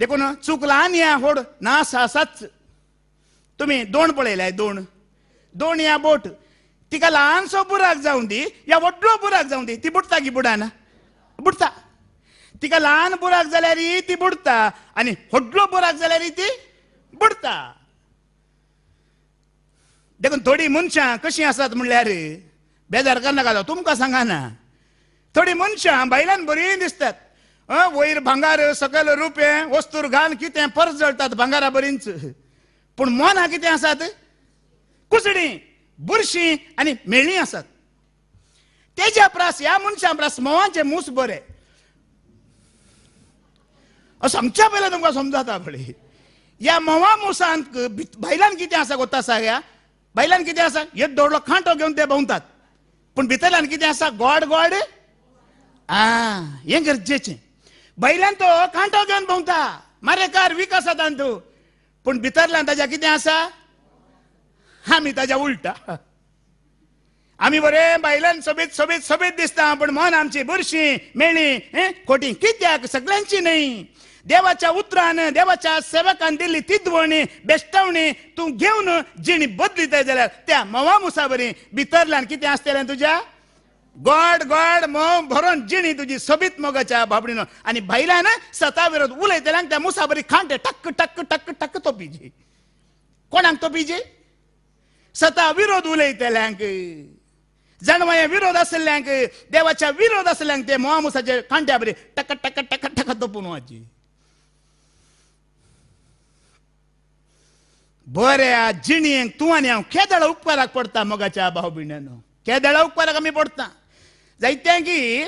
देखून चुकला या होड ना सासाच तुम्ही दोन पळयलाय दोन दोन या बोट तिका लहानसो बुराक जाऊन दी या व्हडलो बुराक जाऊन दी ती बुडता की बुडाना बुडता तिका लहान बुराक जाल्यार ती बुडता आणि व्हडलो बुराक जाल्यार ती बुडता देखून थोडी मनशां कशीं आसात म्हणल्यार बेजार करनाका तुमकां सांगाना थोडी मनशां बायलांना बरी दिसतात वयर भांगार सकयल रुपे वस्तूर घाल कितें पर्स जळतात भांगारा बरींच पूण मोना कितें आसात कुसडी बुरशी आनी मेळी आसात तेज्या प्रास ह्या मनशा प्रास मूस बरे असो आमच्या पयल्यान तुमकां समजाता फळी ह्या मोवा मुसान भायल्यान कितें आसा गोता आसा ह्या भायल्यान कितें आसा येत खांटो घेवन ते भोंवतात पूण भितरल्यान कितें आसा गोड गोड आ हें गरजेचें बैलांतो कांटो घेवन भोंवता मारे विकास जातान तूं पूण भितरल्यान ताज्या कितें आसा आम्ही ताज्या उलटा आम्ही बरे बायलान सोबीत सोबीत सोबीत दिसता पण मन आमची बुरशी मेळी खोटी कित्याक सगळ्यांची न्हय देवाच्या उतरान देवाच्या सेवकान दिल्ली तिद्वणी बेश्टवणी तू घेऊन जिणी बदलिताय जाल्यार त्या मवा मुसाबरी भितरल्यान कितें आसतलें तुज्या गोड गोड मोम भरून जिणी तुझी सोबीत मोगाच्या बाबडीनं आणि भाईला ना सता विरोध उलयतल्या त्या मुसाबरी खांटे टक्क टक्क टक्क टक्क तो पिजे कोणाक तो पिजे सता विरोध उलयतल्यांक जणवया विरोध आसल्यांक देवाच्या विरोध आसल्यांक ते मोहामुसाचे खांट्या बरी टक्क टक टक टक तोपून वाची बऱ्या जिणी तू आणि हांव केदळा उपकाराक पडता मोगाच्या भावभिण्यानं केदळा उपकाराक आमी पडता जायत्यांकी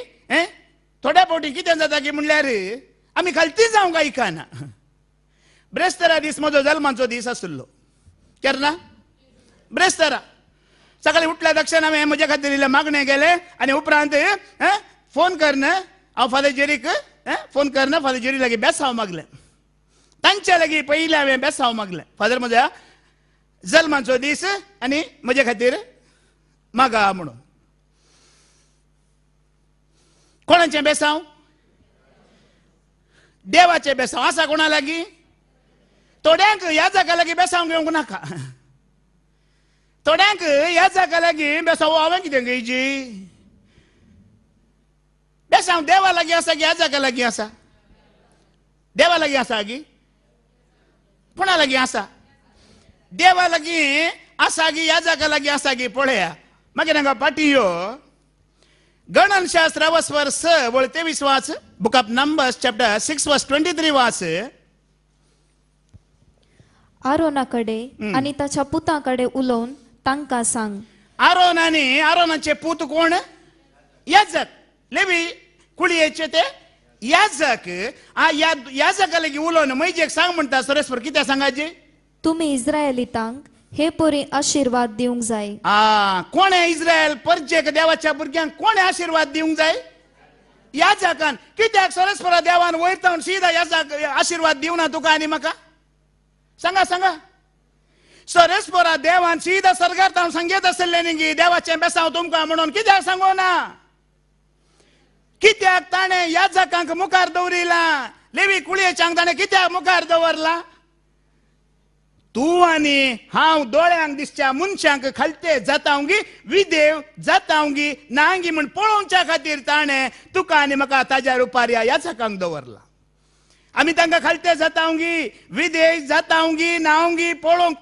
थोड्या फावटी कितें जाता की म्हणल्यार आमी खालतीच जावंक आयकाना ब्रेस्तरा दीस म्हजो जल्माचो दीस आसलो केन्ना ब्रेस्तरा सकाळी उठल्या दक्षान हांवें म्हज्या खातीर इल्लें मागणें गेलें आनी उपरांत फोन न हांव फादर फोन करना फादर जेरी लागीं बेसांव मागलें तांच्या लागीं पयलीं हांवें बेसांव मागलें फादर म्हज्या जल्माचो दीस आनी म्हजे खातीर मागा म्हणून कोण बेसाव देवाचे बेसांव आसा कोणा लागीं थोड्यांक ह्या जागा लागी बेसांव घेवंक नाका थोड्यांक ह्या जागा लागी बेसांव हांवें कितें घेयची बेसांव देवा लागी आसा की ह्या जागा लागी आसा देवा लागीं आसा गी कोणा लागीं आसा देवा लागीं आसा गी ह्या जागा लागी आसा गी पळया मागीर हांगा पाटी यो गणनशास्त्र वस वर्ष तेवीस वास book of Numbers chapter six verse twenty three वाच आरोनाकडे आणि ताच्या पुताकडे उलोवन तांकां सांग आरोन आणि आरोनाचे पूत कोण याजक लेवी कुळयेचे ते याजक आ या याजकाला उलोवन मैजेक सांग म्हणटा सुरेश्वर कितें सांगाचे तुम्ही इस्रायलितांक हे पोरी आशीर्वाद दिवंक जाय आ कोणे इस्रायल परजेक देवाच्या भुरग्यांक कोण आशीर्वाद दिवंक जाय या जाकान कित्याक सरस्वरा देवान वयर सीधा या जाग आशीर्वाद दिवना तुका आनी म्हाका सांगा सांगा सरस्वरा देवान सीधा सरकार तावन सांगेत असले न्ही देवाचे बेसाव तुमका म्हणून कित्याक सांगू ना कित्याक ताणे या जाकांक मुखार दवरिला लेवी कुळयेच्यांक ताणें कित्याक मुखार दवरला तू आणि हा डोळ्यांक दिसच्या मनशांक खालते जातावगी विदेव जातावगी नांगी न पळोवच्या म्हण ताणें तुका ताणे तुका आणि उपाऱ्या ह्या सकांक दवरला आम्ही तांकां खालते जातावगी विदेय जातावगी गी पळोवंक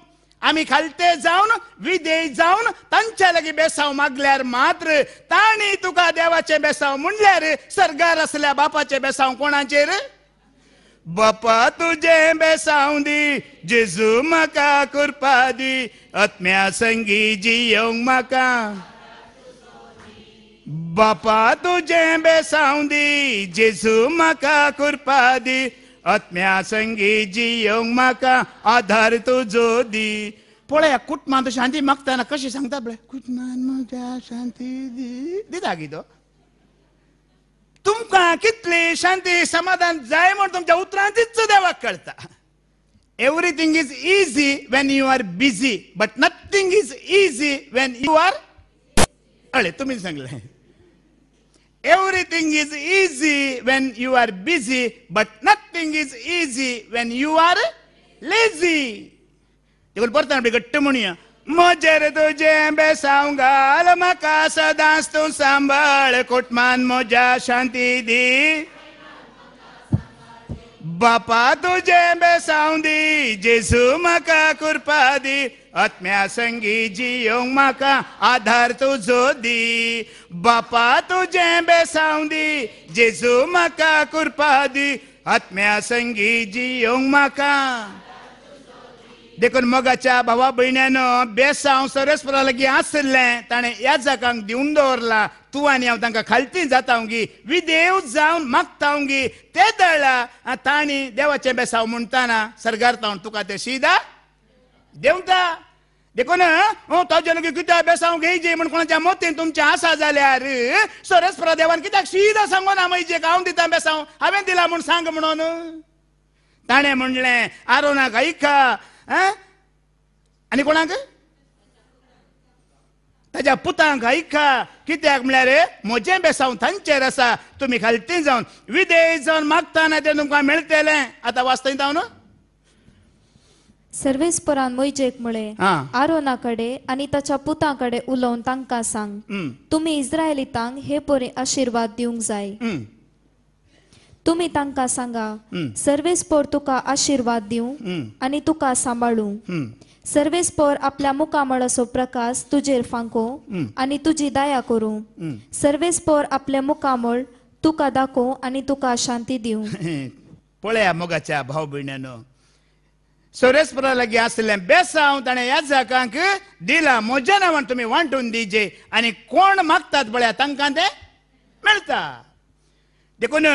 आम्ही खालते जावन विदेय जावन तांच्या लागी बेसाव मागल्यार मात्र ताणी तुका देवाचें बेसाव म्हणल्यार सरकार असल्या बापाचें बेसाव कोणाचेर बपा तुझे बेसावदी जेजू म्हाका कुरपा दी अत्म्या संगी जियोंग म्हाका बापा तुझे बेसावदी जेजू म्हाका कुरपा दी आत्म्या संगी जियोंग म्हाका आधार तुझो दी पळय कुटमान शांती मागताना कशी सांगता पळय कुटमान म्हाका शांती दी दिता गी तो तुमकां कितली शांती समाधान जाय म्हण तुमच्या उतरांचीच देवाक कळटा everything is easy when you are busy but nothing is easy when you are lazy तुम्ही सांगले everything is easy when you are busy but nothing is easy when you are lazy परत घट्ट म्हणूया मोजेर तुझे बेसावंगाल मका सदांच तू सांभाळ कुटमान मोजा शांती दी बापा तुझे बेसावंदी जेसू मका कुरपा दी आत्म्या संगी जियोंग माका आधार तुझो दी बापा तुझे बेसावंदी जेसू मका कुरपा दी आत्म्या संगी जियोंग माका देखून मगाच्या भावा भयण्यानं बेस हांव सरस्परा लागीं आसलें ताणें ह्या जागांक दिवन दवरला तूं आनी हांव तांकां खालती जाता जातावगी विदेव जावन मागता मागतावगी ते दळला ताणी देवाचें बेसाव म्हणटाना सरगारता तुका ते शिदा देवता देखून ताजे नगे कित्याक बेसांव घेयजे म्हण कोणाच्या मतीन तुमचे आसा जाल्यार सरस देवान कित्याक शिदा सांगून आमयजेक हांव दिता बेसांव हांवें दिला म्हूण सांग म्हणून ताणें म्हणलें आरोनाक आयका आनी कोणाक ताच्या पुतांक ऐका कित्याक म्हळ्यार म्हजें बेसांव थंयचेर आसा तुमी खालती जावन विदेश जावन मागताना तें तुमकां मेळटलें आतां वाचता हांव न्हू सर्वेस्परान मोयजेक म्हळे आरोनाकडे आनी ताच्या कडेन उलोवन तांकां सांग तुमी इस्रायलितांक हे बरे आशिर्वाद दिवंक जाय तुम्ही तांका सांगा सर्वेस पोर तुका आशीर्वाद देऊ आणि तुका सांभाळू सर्वेस पोर आपल्या मुकामळ असो प्रकाश तुजेर फांको आणि तुझी दया करू सर्वेस पोर आपले मुकामळ तुका दाखो आणि तुका शांती देऊ पळया मोगाच्या भाव भयण्यानो सोरेस्परा लगी असले बेस हांव ताणें ह्या जागांक दिला म्हज्या नांवान तुमी वांटून दिजे आनी कोण मागतात पळया तांकां ते मेळटा देखून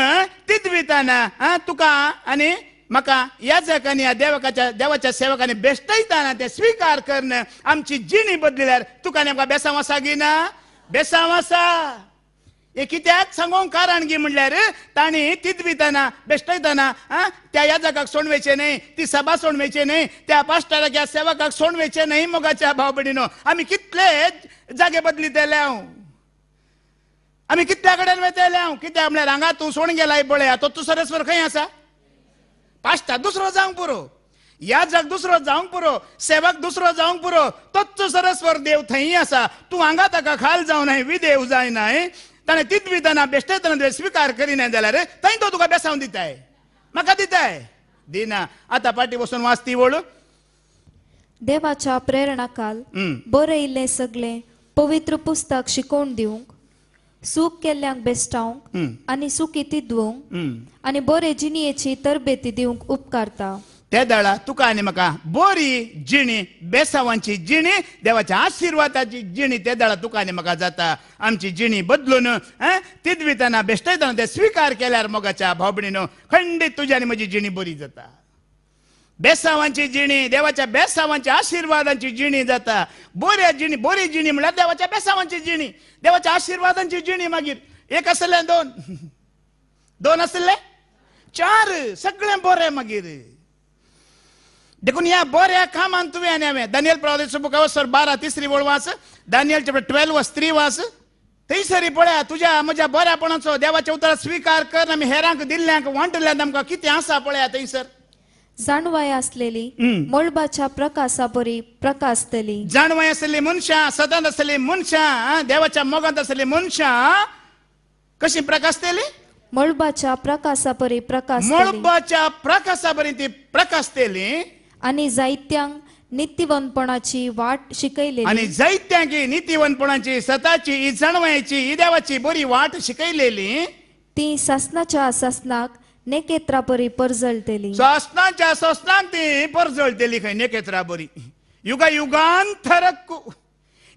विताना हा तुका आणि मका या जगाने या देवकाच्या देवाच्या सेवकाने बेश्टयताना ते स्वीकार करणं आमची जिणी बदलिल्यार तुका नेमका बेसावासा घेना बेसावासा हे कित्याक सांगूंक कारण गी म्हणल्यार ताणी तितविताना बेश्टयताना त्या या जगाक सोडवेचे न्हय ती सभा सोडवेचे न्हय त्या पास्टराक या सेवकाक सोडवेचे न्हय मोगाच्या भाव बडिनो आम्ही कितले जागे बदली हांव आमी कित्या कडेन वेतेले हांव कित्याक म्हळ्यार हांगा तूं सोण गेलाय पळय तो सरस्वर खंय आसा पाश्टा दुसरो जावंक पुरो ह्या जग दुसरो जावंक पुरो सेवक दुसरो जावंक पुरो तोच सरस्वर देव थंय आसा तूं हांगा ताका खाल न्हय विदेव जायनाय ताणें विधाना बेश्टे तुवें स्विकार करिनाय जाल्यार थंय तो तुका बेसावन दिताय म्हाका दिताय दिना आतां पाटी बसून वाचती वळ देवाच्या प्रेरणा काल बरं इल्लें पवित्र पुस्तक शिकोवन दिवंक सुख केल्यांक आणि आनी ती दुवंक आनी बरे जिणयेची तरबेती दिवंक उपकारता ते दळा तुका आनी मका बोरी जिणी बेसावांची जिणी देवाच्या आशिर्वादाची जिणी ते दळा तुका आनी मका जाता आमची जिणी बदलून तिदविताना बेश्टयताना ते स्विकार केल्यार मोगाच्या भावभणीनो खंडित तुझ्या आनी म्हजी जिणी बरी जाता बेसावांची जिणी देवाच्या बेसावांच्या आशीर्वादांची जिणी जाता बोऱ्या जिणी बोरी जिणी म्हणजे देवाच्या बेसावांची जिणी देवाच्या आशीर्वादांची जिणी मागीर एक असले दोन दोन आसले चार सगळे बोरे मागीर देखून या बोऱ्या कामान तुवें हांवें दानियल प्रवादेचो बुक अवसर बारा तिसरी वळ वास दानियल चॅप्टर ट्वेल्व वा स्त्री वास थंयसरी पळया तुज्या म्हज्या बऱ्यापणाचो देवाच्या उतरात स्वीकार कर आमी हेरांक दिल्ल्यांक वांटल्यांक आमकां कितें आसा पळया थंयसर जाणवाय असलेली मोळबाच्या प्रकाशापरी प्रकाशतली जाणवाय असलेली मनशा सदांत असलेली मनशा देवाच्या मोगात असलेली मनशा कशी मळबाच्या प्रकाशा प्रकाशापरी प्रकाश प्रकाशा प्रकाशापरी ती प्रकाशतेली आणि जायत्यांक नित्यवनपणाची वाट शिकयली आणि जैत्यांक नित्यवनपणाची स्वतःची ही जणवायची ही देवाची बरी वाट शिकयलेली ती शासनाच्या शासनाक नेकेत्रा परी परजळतेली सासनाच्या सस्नाक ती परजळतेली खंय नेकेत्रा बरी युगा युगांतरक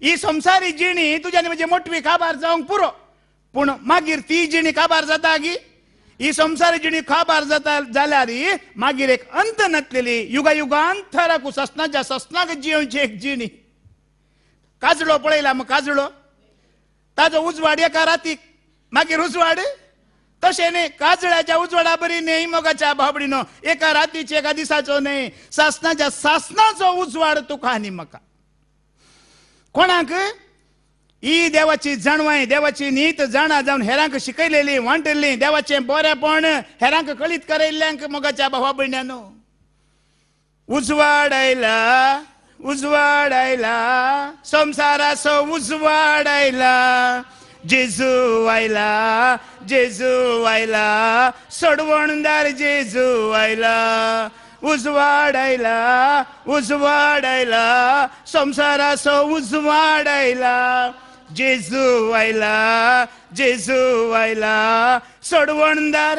ही संसारी जिणी तुझ्याने म्हणजे मोठवी काबार जावंक पुरो पण मागीर ती जिणी काबार जाता गी ही संसारी जिणी काबार जाता जाल्यार मागीर एक अंत नसलेली युगा युगांतरक सस्नाच्या सस्नाक जिवची एक जिणी काजळो पळयला मग काजळो ताजो उजवाड एका रातीक मागीर उजवाड तशेने काजळ्याच्या उजवाडा बरी नेई मोगाच्या भाबडीनो एका रातीच्या एका दिसाचो नाही सासनाच्या सासनाचो उजवाड तुका आनी मका कोणाक ई देवाची जाणवाय देवाची नीत जाणा जाऊन हेरांक शिकयलेली वांटल्ली देवाचे बोरेपण हेरांक कळीत करयल्ल्यांक मगाच्या भावा भयण्यानो उजवाड आयला उजवाड आयला संसाराचो उजवाड आयला आयला जेजूवायला आयला सोडवणदार आयला उजवाड आयला संसाराचो आयला जेजू आयला सोडवणदार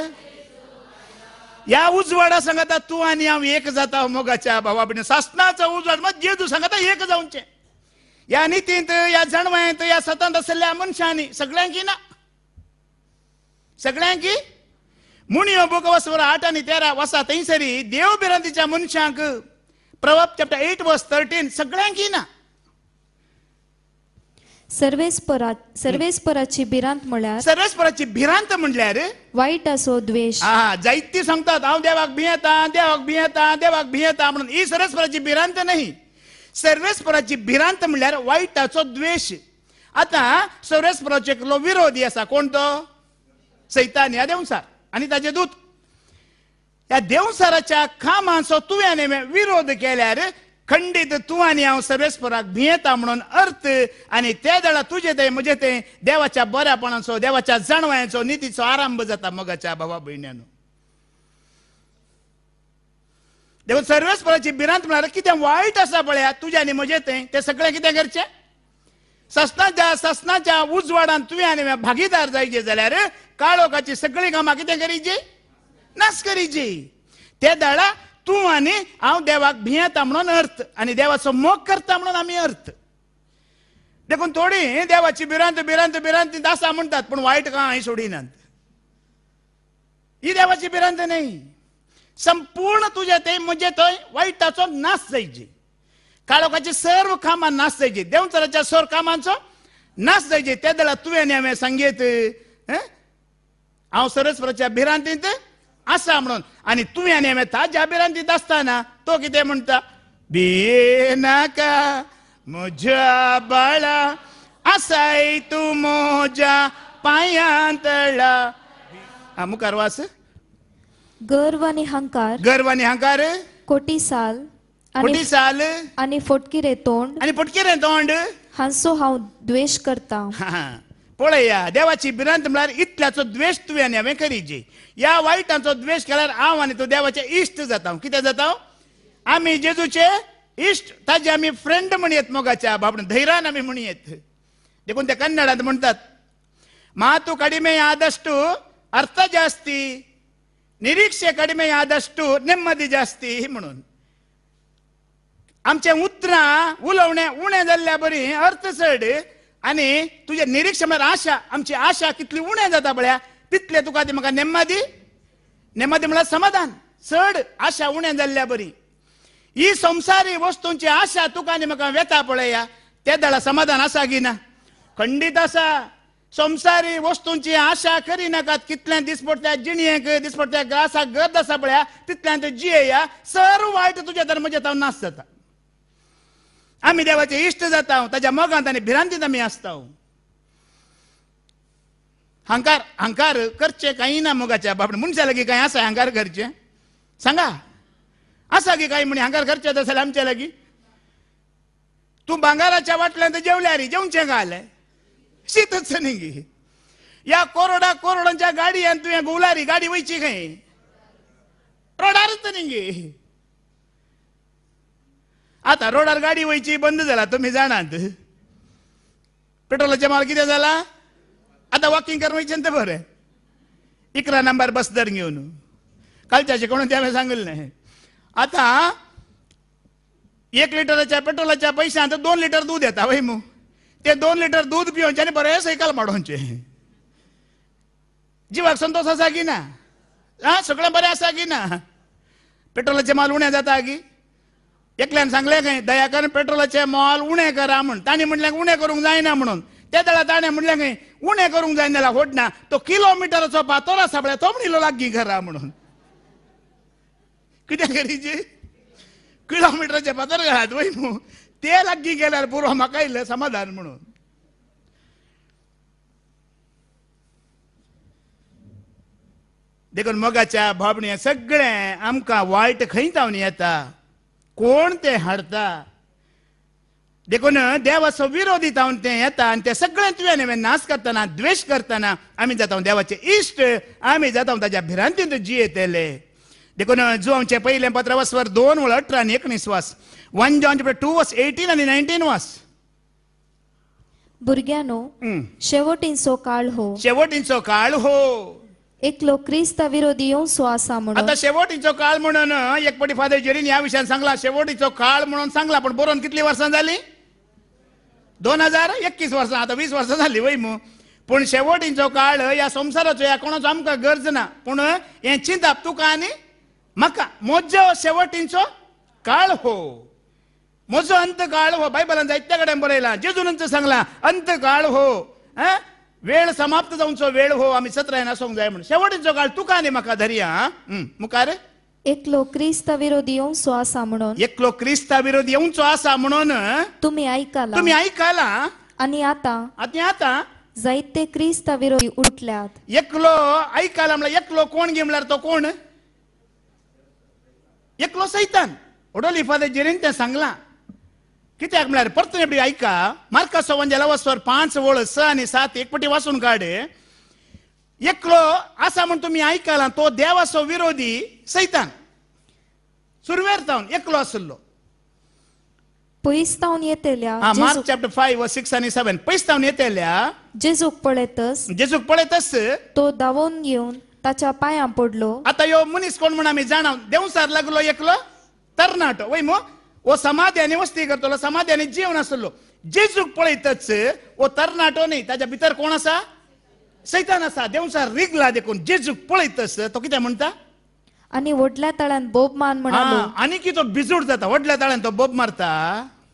या उजवाडा सांगता तू आणि हांव एक जाता मोगाच्या भावा सासनाचा उजवाड मग जेजू सांगता एक जाऊनचे या नितींत या जणवयंत या सतंत असलेल्या मनशांनी सगळ्यांकी ना सगळ्यांकी मुणयो हो बुक वसवर आठ आणि तेरा वसा थंयसरी देव बिरांतीच्या मनशांक Proverbs chapter eight verse thirteen सगळ्यांकी ना सर्वेस्परा सर्वेस्पराची भिरांत म्हळ्यार सर्वेस्पराची भिरांत म्हणल्यार वायट असो द्वेष हा जायती सांगतात हांव देवाक भियेता देवाक भियेता देवाक भियेता म्हणून ही सर्वेस्पराची भिरांत नाही सर्वेस्पराची भिरांत म्हणल्यार वायटाचो द्वेश आता सर्वेस्पराचो एकलो विरोधी आसा कोण तो सैतान ह्या देवसार आनी ताचे दूत ह्या देवसाराच्या कामाचो तुवें विरोध केल्यार खंडीत तूं आनी हांव सर्वेस्पराक भियेता म्हणून अर्थ आनी त्या दळा तुजें ते म्हजे ते देवाच्या बऱ्यापणाचो देवाच्या जाणवायांचो नितीचो आरंभ जाता मगाच्या भावा भयण्यान देखून सर्वच फळाची बिरांत म्हणा कितें वायट आसा पळया तुज्या आनी म्हजे तें तें सगळें कितें करचें सस्नाच्या सस्नाच्या उजवाडान तुवें आनी भागीदार जायचे जाल्यार काळोखाची सगळीं कामां कितें करीची नस करीची ते धाडा तूं आनी हांव देवाक भियेता म्हणून अर्थ आनी देवाचो मोग करता म्हणून आमी अर्थ देखून थोडी देवाची भिरांत भिरांत बिरांत दासा म्हणटात पूण वायट कांय सोडिनात ही देवाची भिरांत नाही संपूर्ण तुझे ते म्हणजे तो वाईटाचो नाश जायचे काळोखाची सर्व कामां नाश जायचे देवचराच्या सर्व कामांचो नाश जायचे त्या दला तुवें हांवें सांगीत हांव सरस्वराच्या भिरांतींत आसा म्हणून आणि तुवें नेमे हांवें ताज्या भिरांतींत आसताना तो कितें म्हणता भिये नाका म्हज्या बाळा आसाय तूं म्हज्या पांयांतळा मुखार वास गर्व आणि हंकार गर्व आणि अहंकार कोटी साल कोटी साल आणि रे तोंड आणि रे तोंड हांसो हा द्वेष करता पळया देवाची भिरांत म्हणजे इतल्याचो द्वेष तुवें आनी करी या ह्या वायटांचो द्वेष केल्यार हांव आनी तूं देवाचे इश्ट जाता कितें जाता आमी जेजूचे इश्ट ताजे आमी फ्रेंड येत मोगाच्या बाबण धैर्यान आमी येत देखून ते कन्नडांत म्हणटात कडीमे आदष्ट अर्थ जास्ती ನಿರೀಕ್ಷೆ ಕಡಿಮೆಯಾದಷ್ಟು जास्ती ही म्हणून आमचे उतरां उलवणे उणे जाल्ल्या बरी अर्थ अर्थसड आणि तुझे निरीक्षे म्हळ्यार आशा आमची आशा कितली उणे जाता पळया तितले तुका ती म्हाका नेम्मादी मला म्हळ्यार समाधान चड आशा उणे जाल्ल्या बरी ही संसारी वस्तूंची आशा तुका आनी म्हाका वेता पळया त्या दळा समाधान आसा की ना खंडीत आसा संसारी वस्तूंची आशा करी नाकात कितल्यान जिणयेक दिसपडल्या ग्रासाक गद आसा पळया तितल्यान ते जियेया सर्व वायट तुज्या धर्म ताव नाश जाता आमी देवाचे इश्ट जाता ताच्या मोगांत आनी भिरांतीत आमी आसता हंकार हंकार करचे काही ना मोगाच्या बाबडे मनशा लागीं काय आसा हंकार करचे सांगा आसा की काही म्हणे हंकार करचे जाल्यार आमच्या लागीं तूं भांगाराच्या वाटल्यान तर जेवल्या रे जेवचे काय निश्चितच नाही या कोरडा कोरडांच्या गाडी आणि या गुलारी गाडी व्हायची काय रोडारच नाही आता रोडार गाडी व्हायची बंद झाला तुम्ही जाणार पेट्रोलाच्या माल किती झाला आता वॉकिंग करायचे ना बरं इकरा नंबर बस दर घेऊन कालच्या कोणते आम्ही सांगितलं नाही आता एक लिटरच्या पेट्रोलाच्या पैशा आता दोन लिटर दूध येता वैमू ते लिटर दूध पिऊनचे आणि बरे सैकल ಮಾಡೋಂಚೆ जीवाक संतोष असा की ना हा सगळं बरे असा की ना पेट्रोलचे माल उण्या जाता की एकल्यानं सांगले काय दया कर पेट्रोलाचे माल उणे करा म्हणून ताणे म्हणले उणें करूंक जायना म्हणून त्या दळा ताणे म्हणले काय उणें करूंक जायना होडना तो किलोमिटराचो पातोला आसा तो म्हणिलो लागी घरा म्हणून किती करीची किलोमिटराचे पातळ घालात वय ते लागी गेल्यार पुरो म्हाका समाधान म्हणून देखून मगाच्या भाबण्या सगळे आमकां वायट खंय जावन येता कोण ते हाडता देखून देवाचो विरोधी जावन तें येता आनी ते सगळे तुवें नाश करताना द्वेश करतना आमी जाता देवाचे इश्ट आमी जाता ताच्या भिरांतीन जियेतले देखो ना जो आमचे पहिले पत्र वर दोन वळ अठरा आणि एकोणीस वास वन जॉनचे टू वास एटीन आणि नाईन्टीन वास भुरग्यानो शेवटींचो काळ हो शेवटींचो काळ हो एकलो क्रिस्त विरोधी येऊन सो आसा म्हणून आता शेवटींचो काळ म्हणून एक पटी फादर जेरीन ह्या विषयान सांगला शेवटीचो काळ म्हणून सांगला पण बरोवन कितली वर्सां जाली दोन हजार एकवीस वर्सां आता वीस वर्सां जाली वय मू पूण शेवटींचो काळ ह्या संवसाराचो ह्या कोणाचो आमकां गरज ना पूण हें चिंताप तुका आनी ಮಕ मोज शेवटींचो काळ हो मोज अंत काळ हो बायबलांचा इतक्या कडे बरयला जेजून सांगला अंत काळ हो वेळ समाप्त जाऊनचो वेळ हो आम्ही सत्रायन आसूंक जाय म्हणून शेवटीचो काळ तुका न्ही मका धरिया मुखार एकलो क्रिस्त विरोधी येवचो आसा म्हणून एकलो क्रिस्त विरोधी येवचो आसा म्हणून तुम्ही ऐकला तुम्ही ऐकला आणि आता आणि आता जायते क्रिस्त विरोधी उठल्यात एकलो ऐकाला म्हणल्यार एकलो कोण घेमला तो कोण எக்லோ சைத்தான் உடல் जिरेन ஜெரின்ட்ட சங்கலாம் कित्याक म्हळ्यार परतून एबडी आयका मार्का सोवन जेला वसवर पांच ओळ स आनी सात एक पटी वाचून काड एकलो आसा म्हूण तुमी आयकला तो देवाचो विरोधी सैतान सुरवेर जावन एकलो आसलो पयस तावन येतेल्या मार्क चॅप्टर 5 व 6 आनी 7 पयस येतेल्या जेजूक पळयतस जेजूक पळयतस तो धांवून येवन ताच्या पायां पडलो आता यो मनीस कोण म्हण आम्ही जाणव देवसार लागलो एकलो तरणाटो वैमो ओ समाधी समाध्याने वस्ती करतलो समाध्याने जीवन जीवन आसलो जेजूक पळयतच ओ तरणाटो नाही ताच्या भितर कोण असा सैतान आसा देवसार रिगला देखून जेजूक पळयतस तो कितें म्हणता आणि वडल्या तळ्यान बोब मान म्हणालो आणि की तो बिजूड जाता वडल्या तळ्यान तो बोब मारता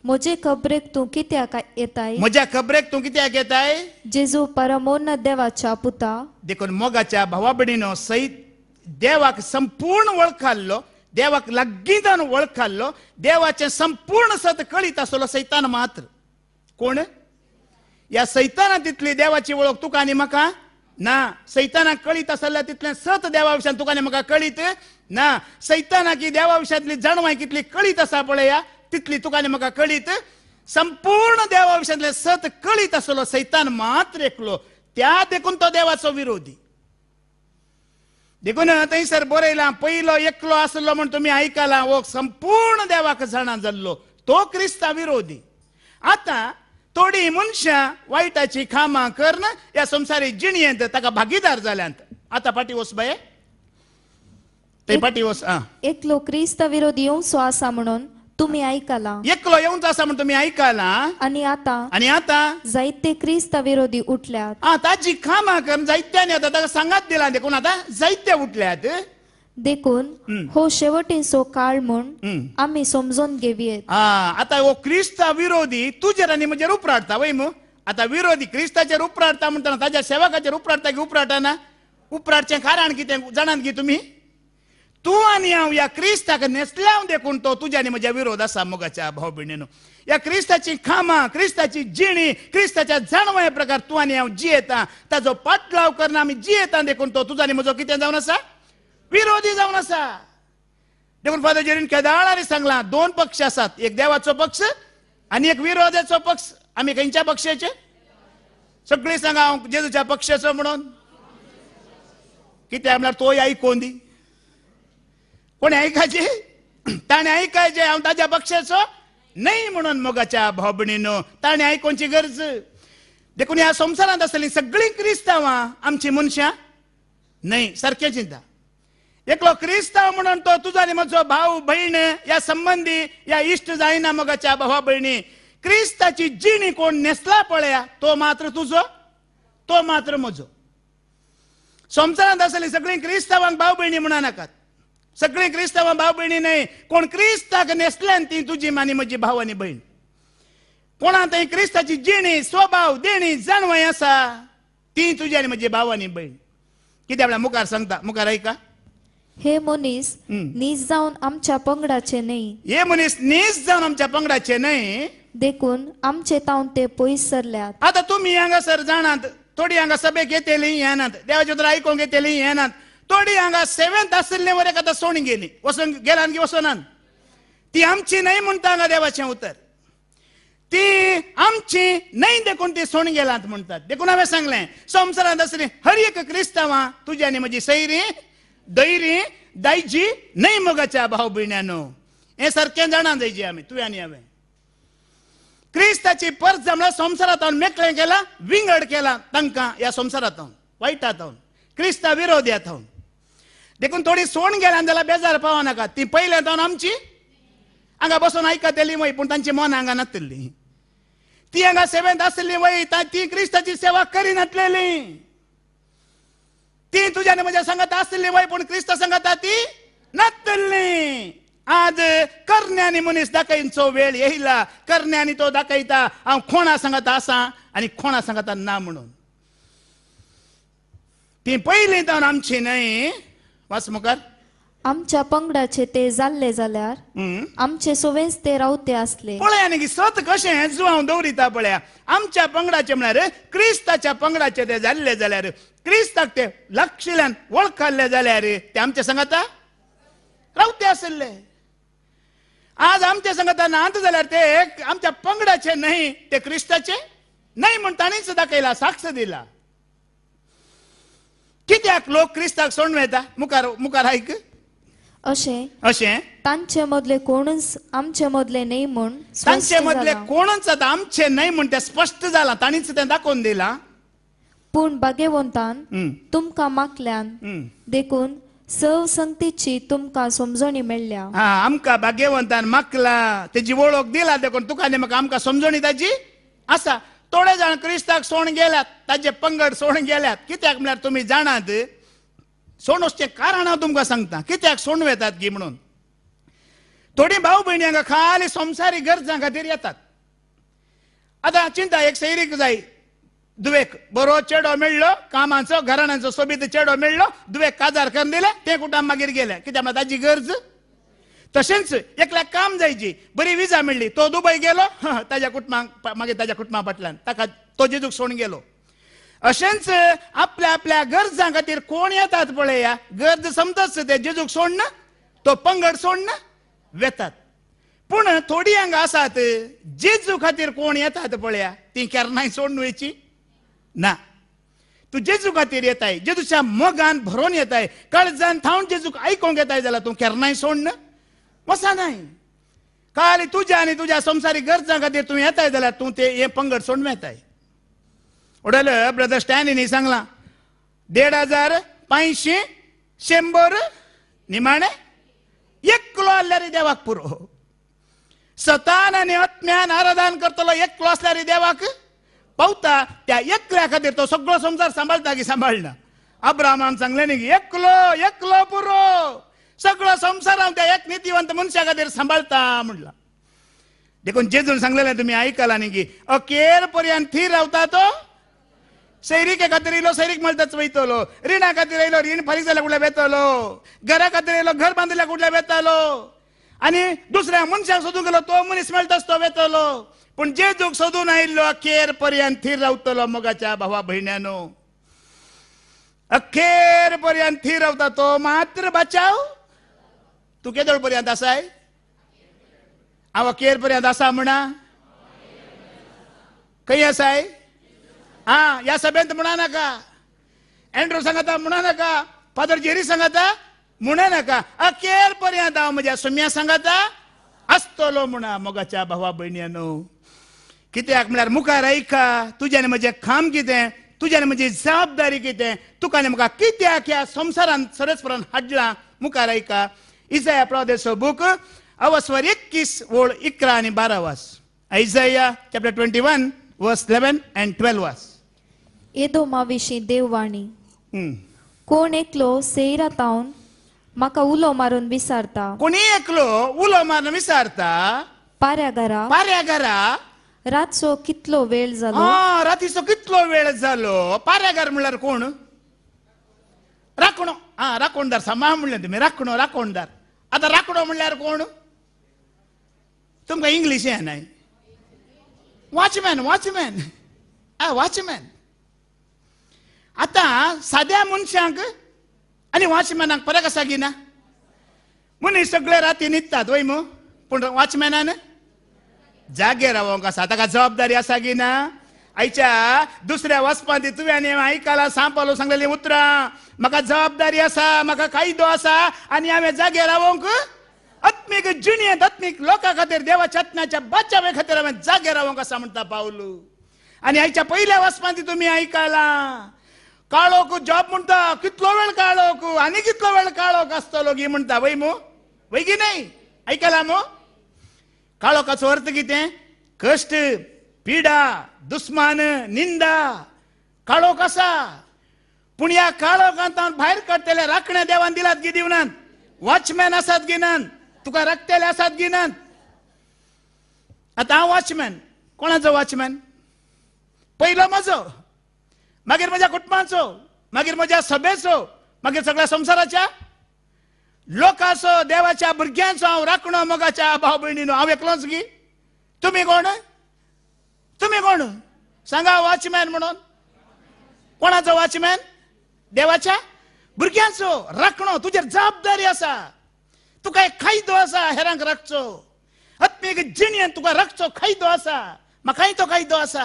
मुझे खबरेक तू कित्याक येताय म्हज्या खबरेक तू कित्याक येताय जेजू परमोन्न देवाच्या पुता देखून मोगाच्या भावा भयणीनो सहित देवाक संपूर्ण वळखाल्लो देवाक लागी जावन वळखाल्लो देवाचे संपूर्ण सत कळीत असलो सैतान मात्र कोण या सैताना तितली देवाची ओळख तुका आणि म्हाका ना सैताना कळीत असल्या तितलें सत देवा विशयान तुका आनी म्हाका कळीत ना सैताना की देवा विशयांतली जाणवाय कितली कळीत असा पळया तितली तुकाने म्हाका कळीत संपूर्ण देवा सत कळीत असलो सैतान मात्र एकलो त्या देखून तो देवाचा विरोधी देखून थंयसर बरयलां पयलो एकलो असलो म्हण तुमी आयकलां हो संपूर्ण देवाक जाणा जाल्लो तो क्रिस्ता विरोधी आता थोडी मनशां वायटाची कामां करन या संसारी जिणयेंत ताका भागीदार जाल्यांत आता फाटी वस बाये ते फाटी आ एकलो क्रिस्त विरोधी येवंसो आसा म्हणून तुम्ही ऐकाला एकलो येऊन जा म्हणून तुम्ही ऐकाला आणि आता आणि आता जायते क्रिस्ता विरोधी उठल्यात आता ताजी खामा कर जैत्याने आता ताका सांगत दिला देखून आता जैत्य उठल्यात देखून हो शेवटी सो काळ म्हणून आम्ही समजून घेवयेत आ आता हो क्रिस्ता विरोधी तुजेर आनी म्हजेर उपराडता वय आता विरोधी क्रिस्ताचेर उपराडता म्हणताना ताज्या सेवकाचेर उपराडता की उपराडटाना उपराडचें कारण कितें जाणात की तुम्ही तू आणि हांव या क्रिस्ताक नेसल्या देखून तो तुज्यानी म्हज्या विरोध आसा मोगाच्या भाव भयणीनो या क्रिस्ताची खामा क्रिस्ताची जिणी ख्रिस्ताच्या जाणवा प्रकार तू आणि हांव जियेता ताजो पाटलाव करना आमी जियेता देखून तो आणि म्हजो कितें जावन आसा विरोधी जावन आसा देखून फादर जेरीन केदाळारी सांगला दोन पक्ष आसात एक देवाचो पक्ष आणि एक विरोधाचो पक्ष आम्ही खंयच्या पक्षाचे सगळीं सांगा हांव जेजूच्या पक्षाचो म्हणून कित्याक म्हणल्यार तोय आयकोन दी कोणी ऐकायची ताणे ऐकायचे हांव ताज्या पक्षाचो नाही म्हणून मोगाच्या भोबणीनो ताणे आयकोची गरज देखून या संसारात असलेली सगळीं क्रिस्तावां आमची मनशां नाही सारखें चिंता एकलो क्रिस्ताव म्हणून तो तुझा म्हजो भाऊ भयण या संबंधी या इष्ट जाईना मगाच्या भावा बहिणी क्रिस्ताची जिणी कोण नेसला पळया तो मात्र तुझो तो मात्र म्हजो संसारात आसली सगळीं क्रिस्तावांक भाऊ बहिणी म्हणा नाकात सगळी क्रिस्तांव भाव भयणी न्हय कोण क्रिस्ताक नेसल्यान ती तुजी मानी म्हजी भाव आनी भयण कोणा थंय क्रिस्ताची जिणी स्वभाव देणी जाणवय आसा ती तुजी आनी म्हजी भाव आनी भयण कित्याक म्हळ्यार मुखार सांगता मुखार आयका हे मनीस नीस जावन आमच्या पंगडाचे न्हय हे मनीस नीस जावन आमच्या पंगडाचे न्हय देखून आमचे तावन ते पयस सरल्यात आतां तुमी हांगासर जाणात थोडी हांगा सभेक येतेली येनात देवाचे तर आयकोंक येतेली येनात तोडी हांगा सेवेंथ आशिल्ले वर आतां सोडून गेली वसून गेला आनी वसोनान ती आमची न्हय म्हणटा हांगा देवाचें उतर ती आमची न्हय देखून ती सोडून गेलात म्हणटात देखून हांवें सांगलें संवसारांत आसली हर एक क्रिस्तांव तुजी आनी म्हजी सैरी दैरी दायजी न्हय मोगाच्या भाव भयण्यानो हे सारकें जाणा जायची आमी तुवें आनी हांवें क्रिस्ताची पर्स जमला संवसारांतून मेकळें केलां विंगड केलां तांकां ह्या संवसारांतून वायटांतून क्रिस्ता विरोधी आतां देखून थोडी सोण गेल्या आनी जाल्यार बेजार पावो नाका ती पहिल्या जावन आमची हांगा बसून आयकतली वय पूण तांची मन हांगा नासतली ती हांगा सेवेंत आसली वय ती क्रिस्ताची सेवा करी करिनासलेली ती तुज्यान म्हज्या संगत आसली वय पूण क्रिस्त संगत ती नासतली आज करण्यानी मनीस दाखयचो वेळ येयला करण्यानी तो दाखयता हांव खोणा सांगत असा आनी खोणा सांगता ना म्हणून ती पयली जावन आमची न्हय वाच मुखार आमच्या पंगडाचे ते जाल्ले जाल्यार आमचे सोवेंच ते रावते असले पळया न्ही की सत कशें जुवांव दवरिता पळया आमच्या पंगडाचे म्हळ्यार क्रिस्ताच्या पंगडाचे ते जाल्ले जाल्यार क्रिस्ताक ते लक्षिल्यान वळखल्ले जाल्यार ते आमच्या संगता रावते असले आज आमच्या संगाता नात जाल्यार ते आमच्या पंगडाचे नाही ते क्रिस्ताचे नाही म्हण सुद्धा दाखयला साक्ष दिला कित्याक लोक क्रिस्ताक सोडून वेता मुखार मुखार आयक अशें अशें तांचे मदले कोणच आमचे मदले न्हय म्हूण तांचे मदले कोणच आतां आमचे न्हय म्हूण तें स्पश्ट जालां तांणीच तें दाखोवन दिलां पूण बागेवंतान तुमकां मागल्यान देखून सव संगतीची तुमकां समजणी मेळ्ळ्या आमकां भाग्यवंतान मागला तेजी वळख दिला देखून तुका आनी म्हाका आमकां समजणी ताजी आसा थोडे जाण क्रिस्ताक सोण गेल्यात ताजे पंगड सोण गेल्यात कित्याक म्हळ्यार तुम्ही जाणात सोणूसचें कारण हांव तुमकां सांगता कित्याक सोण वेतात गी म्हणून थोडी भाऊ भयणी हांगा खाली संवसारी गरजां खातीर येतात आतां चिंता एक सैरीक जाय दुवेक बरो चेडो मेळ्ळो कामाचो घराण्याचो सोबीत चेडो मेळ्ळो दुवेक काजार करून दिले ते कुटुंब मागीर गेले कित्याक ताजी गरज तसेच एकला काम जायची बरी विजा मिळली तो दुबई गेलो ताज्या कुटुंबाक मागे ताज्या कुटुंबा फाटल्यान ताका तो जेजूक सोडून गेलो अशेंच आपल्या आपल्या गरजां खातीर कोण येतात पळया गरज समजच ते जेजूक सोडना तो पंगड सोडना वेतात पूण थोडी हांगा आसात जेजू खातीर कोण येतात पळया ती केन्नाय सोडून वयची ना तू जेजू खातीर येताय जेजूच्या मोगान भरून येताय कळजान थावन जेजूक आयकूंक येताय जाल्यार तूं सोड ना मसा नाही काल तुझ्या आणि तुझ्या संसारी गरजां खातीर तूं येताय जाल्यार तू ते हे पंगड सोडून येताय उडल ब्रदर स्टॅनिनी सांगला देड हजार पांयशीं शंबर निमाणे एकलो आसल्यार देवाक पुरो सतान आनी आत्म्यान आराधान करतलो एकलो आसल्यार देवाक पावता त्या एकल्या खातीर तो सगळो संसार सांभाळता की सांबाळना अब्रामान सांगले न्ही एकलो एकलो पुरो सगळं संसार त्या एक नीतीवंत मनशा खातीर सांभाळता म्हणला देखून जेजून सांगलेले तुम्ही ऐकला नाही की अखेर पर्यंत थीर रावता तो सैरिके खातीर येयलो सैरीक मलतच वयतलो रिणा खातीर येयलो रीण फारीक जाल्या कुठल्या बेतलो घरा खातीर येयलो घर बांधल्या कुठल्या वेतलो आणि दुसऱ्या मनशाक सोदून गेलो तो मनीस मेळटाच तो वेतलो पण जेजूक सोदून आयिल्लो अखेर पर्यंत थीर रावतलो मोगाच्या भावा भयण्यानो अखेर पर्यंत थीर रावता तो मात्र बचाव तू पर्यंत असा आहे आवा पर्यंत असा म्हणा काही असा आहे हा या सभेंत म्हणा नका अँड्रो सांगता म्हणा नका फादर जेरी सांगता म्हणा नका अखेर पर्यंत हांव म्हज्या सुम्या सांगता आसतलो म्हणा मोगाच्या भावा भयण्यांनो कित्याक म्हळ्यार मुखार आयका तुज्यान म्हजें खाम कितें तुज्यान म्हजी जबाबदारी कितें तुका म्हाका कित्याक ह्या संवसारान सरसपरान हाडला मुखार आयका Isaiah brought so book. Our Swarikis old Ikrani Baravas. Isaiah chapter 21, verse 11 and 12 was. येदोमा विषयी देववाणी कोण एकलो सेरा तावन म्हाका उलो मारून विसारता कोणी एकलो उलो मारून विसारता पाऱ्यागारा पाऱ्यागारा रातचो कितलो वेळ जालो रातीचो कितलो वेळ जालो पाऱ्यागार म्हणल्यार कोण राखणो हा राखणदार सांबाळ म्हणलें तुमी राखणो राखणदार आता राकडो म्हणल्यार कोण तुमका इंग्लिश हे नाही वॉचमॅन वॉचमॅन आ वॉचमॅन आता साध्या मनशांक आणि वॉचमॅनाक परत कसा की ना मनीस सगळे राती न्हिदतात वय मग पूण वॉचमॅनान जागे रावोंक आसा ताका जबाबदारी आसा की ना आईच्या दुसऱ्या वस्पांती तुव्याने ऐकायला सांपालो सांगलेली उतर म्हाका जबाबदारी असा म्हाका कायदो असा आणि हांवें जागे राहूक आत्मिक जुनिय आत्मिक लोकां खातीर देवाच्या आत्म्याच्या बाचावे खातीर हांवें जागे राहूक आसा म्हणता आणि आनी पहिल्या पयल्या वस्पांती तुमी ऐकायला काळोख जॉब म्हणता कितलो वेळ काळोख आणि कितलो वेळ काळोख असतो गी म्हणता वै मो वै की नाही ऐकला मो काळोखाचो अर्थ किती कष्ट पिडा दुस्मान निंदा काळो कसा पूण ह्या काळोखांतान भायर काडटले राखणे देवान दिलात गी दिवनात वॉचमॅन आसात गिनान तुका रक्तेले आसात गिनान आतां हांव वॉचमॅन कोणाचो वॉचमॅन पयलो म्हजो मागीर म्हज्या कुटुंबाचो मागीर म्हज्या सभेचो मागीर सगळ्या संवसाराच्या लोकांचो देवाच्या भुरग्यांचो हांव राखणो मोगाच्या भाव भयणीनो हांव एकलोच गी तुम्ही कोण तुम्ही कोण सांगा वॉचमॅन म्हणून कोणाचो वॉचमॅन देवाच्या भुरग्यांचो राखणो तुजेर जबाबदारी आसा तुका काय खायदो आसा हेरांक राखचो आत्मीक जिणयेन तुका राखचो खायदो आसा म्हाकाय तो कायदो असा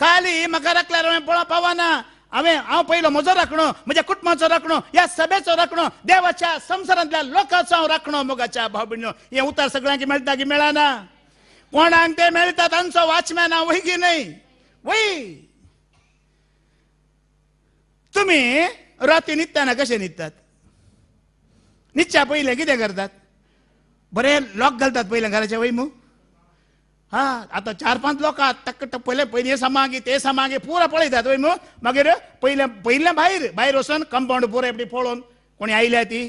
काली म्हाका राखल्यार हांवें पळोवंक पावना हांवें हांव पयलो म्हजो राखणो म्हज्या कुटुंबाचो राखणो ह्या सभेचो राखणो देवाच्या संवसारांतल्या लोकांचो हांव राखणो मोगाच्या भाव भयणीनो हें उतार सगळ्यांक मेळटा की मेळना कोणाक ते मेळटा तांचो वाचमॅन वय की न्हय वय तुम्ही राती न्हिदताना कशे न्हिदतात न्हिदच्या पहिले कितें करतात बरे लॉक घालतात पहिले घराच्या वय हा आता चार पांच लोक टक्क पहिले पहिले समागे ते समागे पुरा पळयतात वय मग मागीर पहिले पयले भायर भायर वचून कंपाऊंड पुरो एपडी पळोवन कोणी आयल्या ती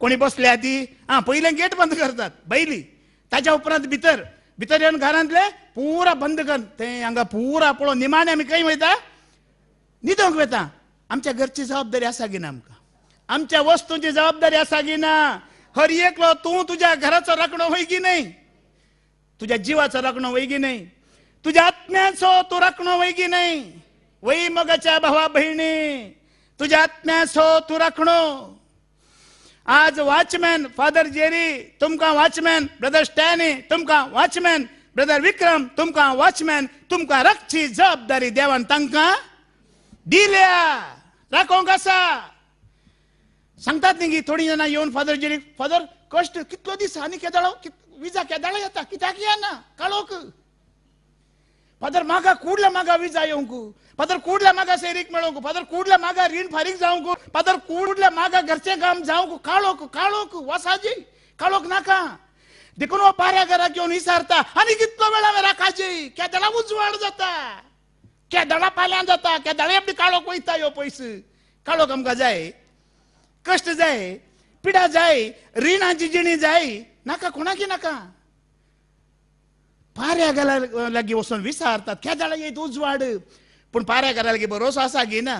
कोणी बसल्या ती हा पहिले गेट बंद करतात बैली ताच्या उपरांत भितर भितर येवन घरांतले पुरा बंद कर ते हांगा पुरा पळोवन निमाणे आमी खंय वयता न्हिदोंक वयता आमच्या घरची जबाबदारी आसा की ना आमकां आमच्या वस्तूंची जबाबदारी आसा की ना हर एकलो तूं तुज्या घराचो राखणो वय की न्हय तुझ्या जिवाचो राखणो वय की न्हय तुझ्या आत्म्याचो तूं राखणो वय की न्हय वै मगाच्या भावा भयणी तुझ्या आत्म्याचो तूं राखणो आज वॉचमॅन फादर जेरी तुमका वॉचमॅन ब्रदर स्टॅनी तुमका वॉचमॅन ब्रदर विक्रम तुमका वॉचमॅन तुमका रक्षी जबाबदारी देवान तांकां दिल्या राखोंक आसा सांगतात न्ही थोडी जाणां येवन फादर जेरी फादर कश्ट कितलो दीस आनी केदाळो विजा केदाळो येता कित्याक येना काळोख पदर मागा कूडला मागा वीज आयोग पदर कूडला मागा शेरीक मिळो पदर कूडला मागा रीण फारीक जाऊ को पदर कूडला मागा घरचे काम जाऊ को काळो को काळो को वसाजी काळोक नाका देखून पार्या घरा घेऊन विसारता आणि कितलो वेळा वेळा राखाजी क्या दळा उजवाड जाता क्या दळा पाल्या जाता क्या दळे आपली काळो पैसा यो पैस काळो कमका जाय कष्ट जाय पिडा जाय रीणाची जिणी जाय नाका कोणाकी नाका ಪಾರ್ಯಾಗಲ ಆಗಲಾಗಿ ಹೊಸನ್ ವಿಸಾರ್ತಾತ್ येत उजवाड पण पाऱ्या करायला की भरोसा असा घे ना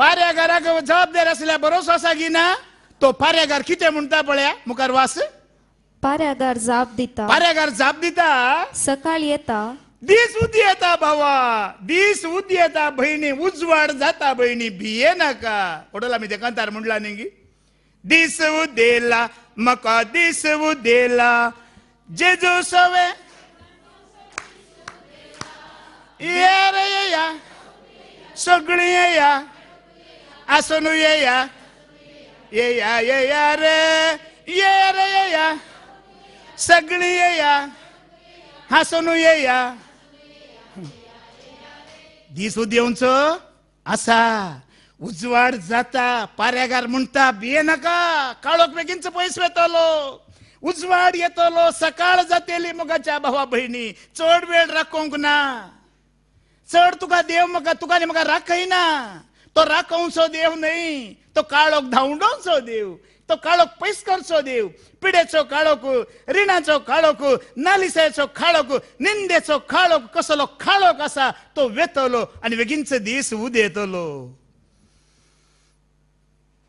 पाऱ्यागाराक जबाबदार असल्या भरोसा असा घे ना तो पाऱ्यागार किती म्हणटा पळया मुखार वास पाऱ्यागार जाप दिता पाऱ्यागार जाप दिता सकाळी येता दीस उदी येता भावा दीस उदी येता भयणी उजवाड जाता भयणी भिये नाका ओडला मी देखांतार म्हणला न्ही दिस उदेला मका दिस उदेला Jésus sauvé. Iere ye ya. येया ye ya. Asonu ye ya. Ye ya ye ya re. Iere ye ya. Sagli ye ya. ye उजवाड जाता पाऱ्यागार म्हणता बिये नका काळोख बेगीनच पैसे उजवाड येतलो सकाळ जातेली मुगाच्या भावा बहिणी चड वेळ राखोंक ना चड तुका देव म्हाका तुका म्हाका राखयना तो राखोवचो देव न्हय तो काळोख धांवडोवचो देव तो काळोख पैस देव पिडेचो काळोख रिणाचो काळोख नालिसायचो काळोख निंदेचो काळोख कसलो काळोक आसा तो वेतलो आनी बेगीनचो दीस उदेतलो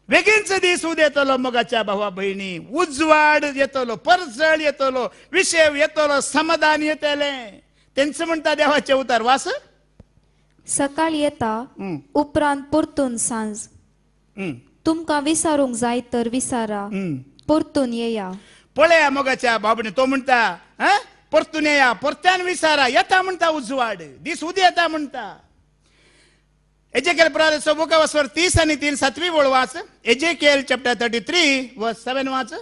बेगीनच दिसूद येतलो मगाच्या भावा भयणी उजवाड येतलो परसळ येतलो विषय येतलो समाधान येतले त्यांचं म्हणता देवाचे उतार वास सकाळ येता उपरांत परतून सांज तुमकां विसारूंक जाय तर विसारा परतून येया पळया मोगाच्या बाबणी तो म्हणता परतून येया परत्यान विसारा येता म्हणता उजवाड दीस उद्या येता म्हणता Ezekiel, brothers, so book of us for this and it in Satvi Volvas, Ezekiel thirty 33, verse 7 वाच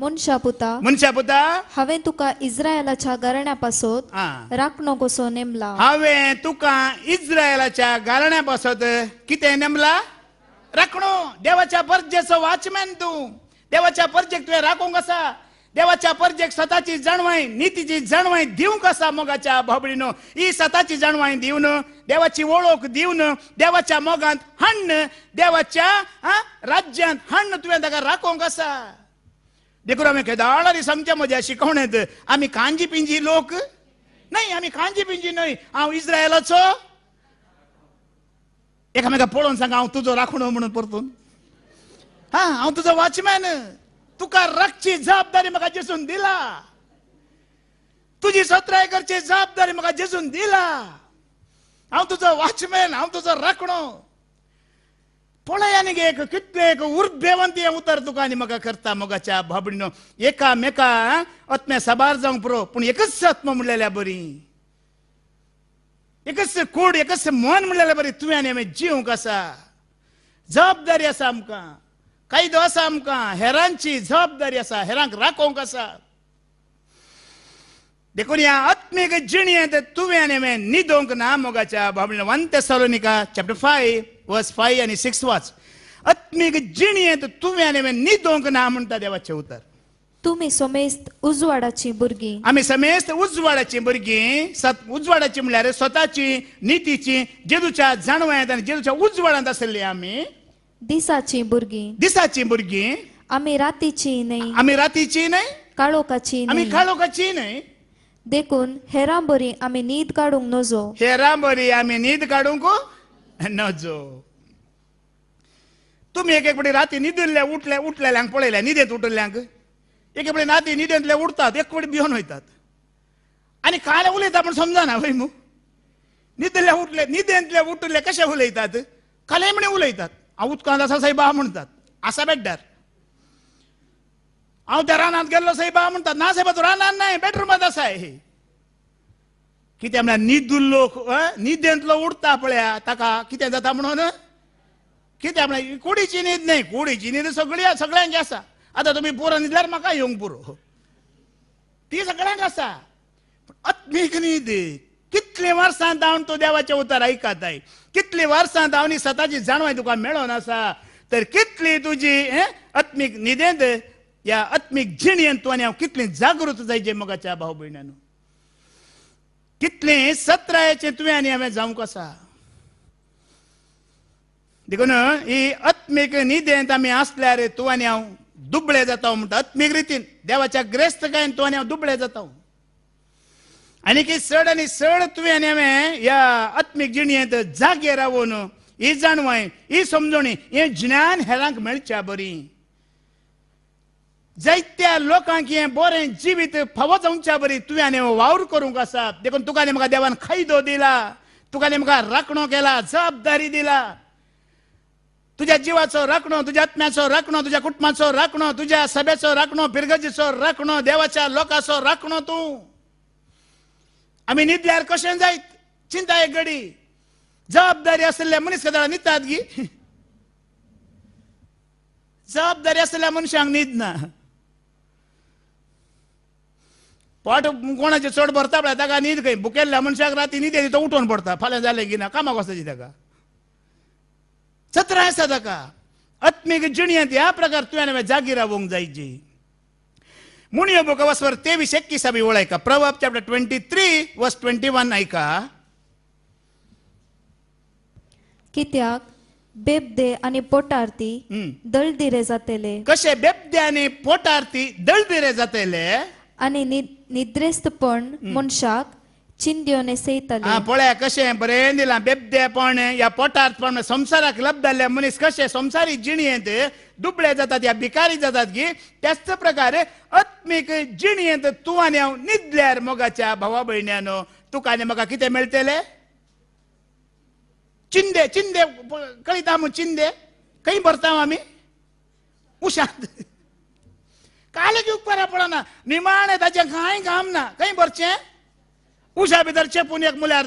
मुनशा पुता मुनशा पुता हांवें तुका इस्रायलाच्या पासत राखणो कसो नेमला हांवें तुका इस्रायलाच्या गारण्यापासून कितें नेमला राखणो देवाच्या परजेचो वाचमॅन तूं देवाच्या परजेक तुवें राखूंक आसा देवाच्या परजेक स्वतःची जणवाई नीतीची जणवाई देऊ कसा मोगाच्या ई ही स्वतःची जणवाई देऊन देवाची ओळख देऊन देवाच्या मोगांत हण्ण देवाच्या राज्यांत हण्ण तुवें ताका राखो कसा देखून आम्ही खेदाळारी सांगचे म्हज्या शिकवणेत आम्ही कांजी पिंजी लोक नाही आम्ही कांजी पिंजी नाही हांव इस्रायलाचो एकामेका पळोवन सांगा हांव तुजो राखणो म्हणून परतून हा हांव तुजो वॉचमॅन तुका रक्षी जबाबदारी म्हाका जेसून दिला तुजी सत्राय करची जबाबदारी म्हाका जेसून दिला हांव तुजो वॉचमॅन हांव तुजो राखणो पळय आनी एक एक उर्बेवंती हें उतर तुका आनी म्हाका करता मोगाच्या भाबडीनो एकामेका आत्म्या साबार जावंक पुरो पूण एकच आत्मा म्हणलेल्या बरी एकच कूड एकच मन म्हणलेल्या बरी तुवें आनी हांवें जिवंक आसा जबाबदारी आसा आमकां काही दिवस आमकां हेरांची जबाबदारी आसा हेरांक राखोवंक आसा देखून ह्या आत्मीक जिणेंत तुवें हांवें न्हिदोंक ना मोगाच्या बाबण ते सलोनिका चॅप्टर फाय वर्स फाय आनी सिक्स वाच आत्मीक जिणेंत तुवें हांवें न्हिदोंक ना म्हणटा देवाचें उतर तुम्ही समेस्त उजवाडाची भुरगीं आमी समेस्त उजवाडाची भुरगीं उजवाडाची म्हळ्यार स्वताची नितीची जेदूच्या जाणवायत आनी जेदूच्या उजवाडांत आशिल्ली आमी दिसाची भुरगीं दिसाची भुरगीं आमी रातीची न्हय आमी रातीची न्हय काळोखाची आम्ही काळो काळोखाची नाही देखून हेरा बरी आमी न्हीद काडूंक नजो हेरा बरी आमी न्हीद काडूंक नजो तुम्ही एक एक पटी राती न्हिदिल्ल्या उठल्या उठलेल्यांक पळयल्या न्हिदेंत उठिल्ल्यांक एक एक पटी नाती न्हिदेंतले उठतात एक पटी भियोन वयतात आनी काळ उलयता पण समजना वय मू न्हिदिल्ले उठले न्हिदेंतले उठले कशे उलयतात काले म्हणे उलयतात आऊत कांदासा साहेबा म्हणतात असा बेटर हांव त्या रानात गेल्लो साहेबा म्हणतात ना साहेबा तू रानात नाही मध्ये असा आहे कित्या म्हणल्यार लोक निदेंतलो उडता पळ्या ताका कितें जाता म्हणून कित्या म्हणल्यार कुडीची न्हीद नाही कुडीची न्हीद सगळी सगळ्यांची आसा आतां तुमी पुरो न्हिदल्यार म्हाका येवंक पुरो ती सगळ्यांक आसा अत्मीक न्हीद कितले वर्सां दावन तूं देवाचें उतर आयकताय कितली वर्सां दावन ही स्वताची जाणवाय तुका मेळोन आसा तर कितली तुजी आत्मीक निदेंत या आत्मीक जिणेन तूं आनी हांव कितली जागृत जायचे मोगाच्या भाव भयणांनो कितलें सत्रायेचें तुवें आनी हांवें जावंक आसा देखून ही आत्मीक निदेंत आमी आसल्यार तूं आनी हांव दुबळे जाता म्हणटा आत्मीक रितीन देवाच्या ग्रेस्तकायेन तूं आनी हांव दुबळे जाता की सड आणि सड तुवें हांवें ह्या आत्मीक जिणेंत जागे रावून ही जाणवाय ही समजणी हे ज्ञान हेरांक मेळच्या बरी जायत्या लोकांक हे बरें जिवीत फावो जावच्या बरी तुवें आणि वावर करूंक आसा देखून तुका म्हाका देवान खायदो दिला तुका म्हाका राखणो केला जबाबदारी दिला तुझ्या जिवाचो राखणो तुझ्या आत्म्याचो राखणो तुझ्या कुटुंबाचो राखणो तुझ्या सभेचो राखणो पिरगजीचो राखणो देवाच्या लोकांचो राखणो तूं आमी न्हिदल्यार कशें जायत चिंता एक घडी जबाबदारी आसलेल्या मनीस कदा न्हिदतात गी जबाबदारी आसलेल्या मनशांक न्हिद ना पोट कोणाचे चड भरता पळय ताका न्हीद खंय भुकेल्ल्या मनशाक राती न्हीद तो उठोवन पडता फाल्यां जालें की ना कामाक वचपाची ताका सतरा आसा ताका आत्मीक जिणयेंत ह्या प्रकार तुवें हांवें जागी रावूंक जायची मुनिय बुक वसवर तेवीस एक्कीसावी ओळ ऐका Proverbs chapter twenty three verse twenty one का कित्याक बेबदे आणि पोटारती दळ दिले जातेले कसे बेबदे आणि पोटारती दळ दिले जातेले आणि निद्रेस्तपण मनशाक ಚಿಂದಿಯೋನೆ ಸೇತಲೆ ಆ ಪೊಳೆ ಕಶೆ ಬರೇಂದಿಲ್ಲ ಬೆಬ್ದೆ पण या ಪೊಟಾರ್ ಪೋಣೆ ಸಂಸಾರಕ್ಕೆ ಲಬ್ದಲ್ಲೆ ಮುನಿಸ್ ಕಶೆ ಸಂಸಾರಿ जिणी दुबळे जातात या भिकारी जातात की त्याच प्रकारे आत्मिक जिणयेंत येत तू हांव न्हिदल्यार मोगाच्या भावा भयण्यानो तुका आनी म्हाका कितें मेळटले चिंदे चिंदे कळीता मु चिंदे खंय भरता आमी उशांत काल की उपकारा पडना निमाणें ताचें कांय काम ना खंय भरचें उषा भितर चेपून एक ములార్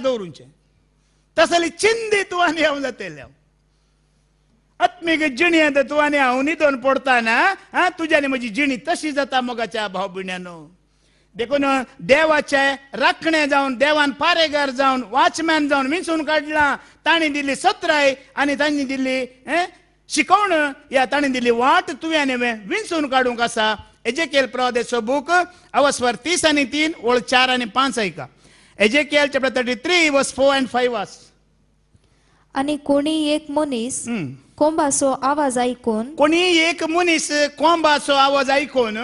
तसली चिंदी చింది आणि అవుల जातले आत्मीक जिणी येता तू आनी हांव न्हिदोन पडताना आ तुज्यानी म्हजी जिणी तशी जाता मोगाच्या भाव बिण्यानो देखून देवाचे राखणे जावन देवान पारेगार जावन वॉचमॅन जावन विंचून काडला ताणी दिली सत्राय आनी तांणी दिल्ली शिकवण या ताणी दिली वाट तुवें विंचून काडूंक आसा एजेकेल प्रवादेचो बूक अवस्वर तीस आनी तीन ओळ चार आनी पांच आयका Ezekiel chapter 33 verse 4 and 5 was. आणि कोणी एक मुनीस कोंबाचो आवाज ऐकून कोणी एक मनीस कोंबाचो आवाज ऐकून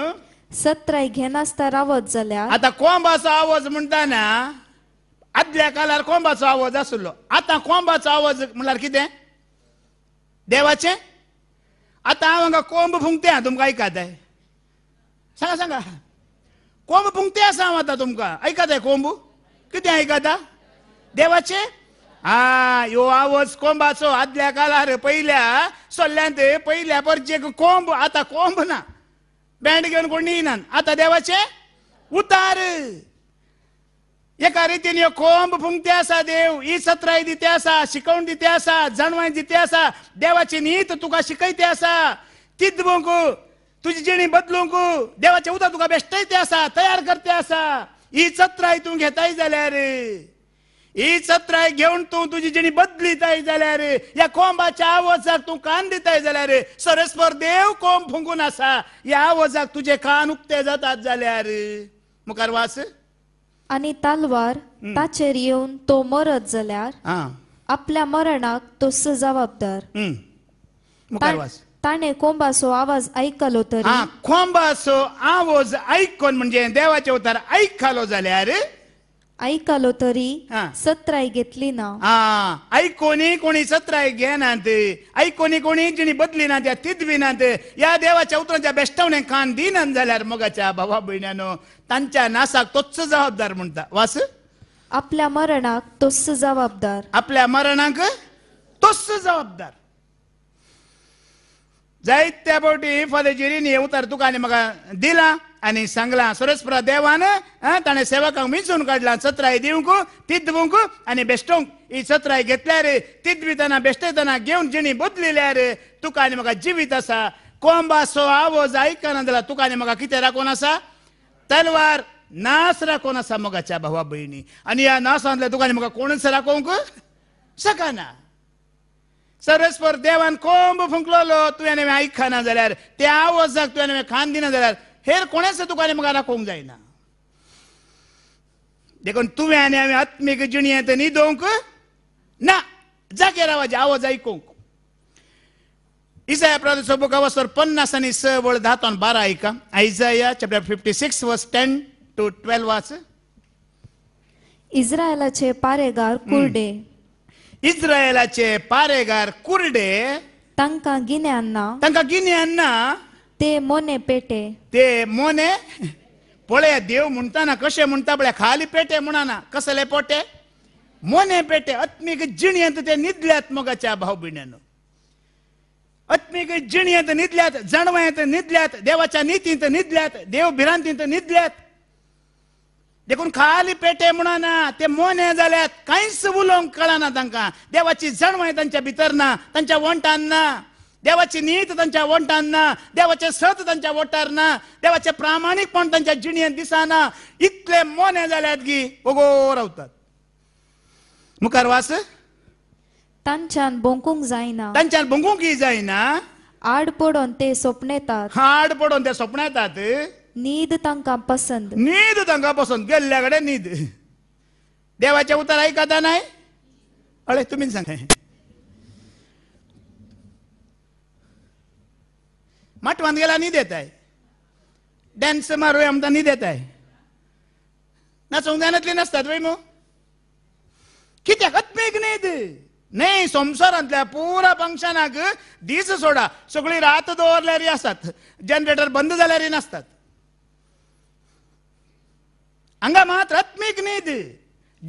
सत्राय घेनासता रावत जाल्यार आता कोंबाचो आवाज म्हणटाना आदल्या काळार कोंबाचो आवाज आसलो आता कोंबाचो आवाज म्हणल्यार कितें देवाचें आता हांव हांगा कोंब फुंकते हां तुमकां आयकाताय सांगा सांगा कोंब फुंकते आसा हांव आतां तुमकां आयकाताय कोंबू कितें आयकता देवाचे हा यो आवाज कोंबाचो आदल्या कालार पहिल्या सोल्ल्यान ते पयल्या परजेक कोंब आता कोंब ना बँड घेवन कोण येनान आता देवाचे उतार एका रितीन ह्यो कोंब फुंकते आसा देव ही सत्राय दिते आसा शिकवण दिते आसा जाणवाय दिते आसा देवाची नीत तुका शिकयते आसा बोंकू तुजी जिणी बदलूंक देवाचे उदक तुका बेश्टयते आसा तयार करते आसा ही चत्राय तू घेताय रे ही चत्राय घेवन तू तुजी जिणी बदलिताय रे या कोंबाच्या आवाजाक तू कान दिताय रे सरस्वर देव कोंब फुंकून असा या आवाजाक तुजे कान उक्ते जातात जाल्यार मुखार वास आणि तालवार ताचेर येऊन तो मरत जाल्यार आपल्या मरणाक तो जबाबदार मुखार वास ताणे कोंबासो आवाज ऐकलो तरी हा कोंबासो आवाज ऐकून म्हणजे देवाचे उतार ऐकलो जाल्यार ऐकलो तरी हा. सत्राय घेतली ना हा ऐकोनी कोणी सत्राय घेनात ऐकोनी कोणी जिणी बदली ना त्या ते या देवाच्या उतरांच्या बेष्टवणे कान दिनात जाल्यार मगाच्या भावा बहिण्यानो तांच्या नासाक तोच जबाबदार म्हणता वास आपल्या मरणाक तोच जबाबदार आपल्या मरणाक तोच जबाबदार त्या बोटी उतार उतर तुकाने म्हाका दिला आणि सांगला सुरेशपुरा देवान ताणे सेवकांक मिसून काढला सत्राय दिवंकू दिवंक आणि बेश्टोंक ही सत्राय घेतल्या रे तिद्विताना बेश्टेताना घेऊन जिणी बदलिल्या रे तुकाने म्हाका जिवीत असा कोंबासो आवोज ऐकना दिला तुकाने म्हाका किती राखून असा तलवार नास राखून असा मगाच्या भावा भयणी आणि या नासांतल्या तुका आनी म्हाका कोणच राखोंक सकाना सरस्वर देवान कोंब फुंकलोलो तुवें हांवें आयकना जाल्यार त्या वजाक तुवें खान दिना जाल्यार हेर कोणाच तुका आनी म्हाका जायना देखून तुवें आनी हांवें आत्मीक जिणयेंत न्हिदोवंक ना जागे आवाज आवाज आयकूंक इजाया प्रदेशो बुका वसर पन्नास आनी स वळ धातोन बारा आयका Isaiah chapter fifty six verse ten to twelve वाच इस्रायलाचे पारेगार कुर्डे इस्रायलाचे पारेगार कुरडे तांका गिन्यान्ना तांका गिन्यान्ना ते मोने पेटे ते मोने पळय देव म्हणताना कसे म्हणता पळय खाली पेटे म्हणाना कसले पोटे मोने पेटे आत्मीक जिणयंत ते निदल्यात मोगाच्या भावभिण्यान अत्मिक जिणयेंत निदल्यात जणवयंत निदल्यात देवाच्या नीतींत निदल्यात देव भिरांतींत निदल्यात देखून खाली पेटे म्हणना ते मोने जाल्यात कांयच उलोवंक कळना तांकां देवाची जणवण तांच्या भितर ना तांच्या वंटान ना देवाची नीत तांच्या वंटांना ना देवाचे सत तांच्या वटार ना देवाचे प्रामाणीकपण तांच्या जिणयेन दिसना इतले मोने जाल्यात गी ओगो रावतात मुखार वास तांच्यान बोंकूंक जायना तांच्यान बोंकूंक जायना आड पडून ते येतात आड पडून ते येतात नीद तांकां पसंद नीद तांकां पसंद गेल्ल्या कडेन न्हीद देवाचें उतर ऐकता नाही अळे तुम्ही सांग माटवांत गेला न्हीद येताय डॅन्स मारूय आमकां न्हीद येताय नाचोंक जायनातली नासतात वय मग कित्याक आत्मेक नीद नाही संसारातल्या पुरा फंक्शनाक दीस सोडा सगळी रात दवरल्यारी असतात जनरेटर बंद जाल्यारी नसतात अंगा मात्र आत्मिक न्हीद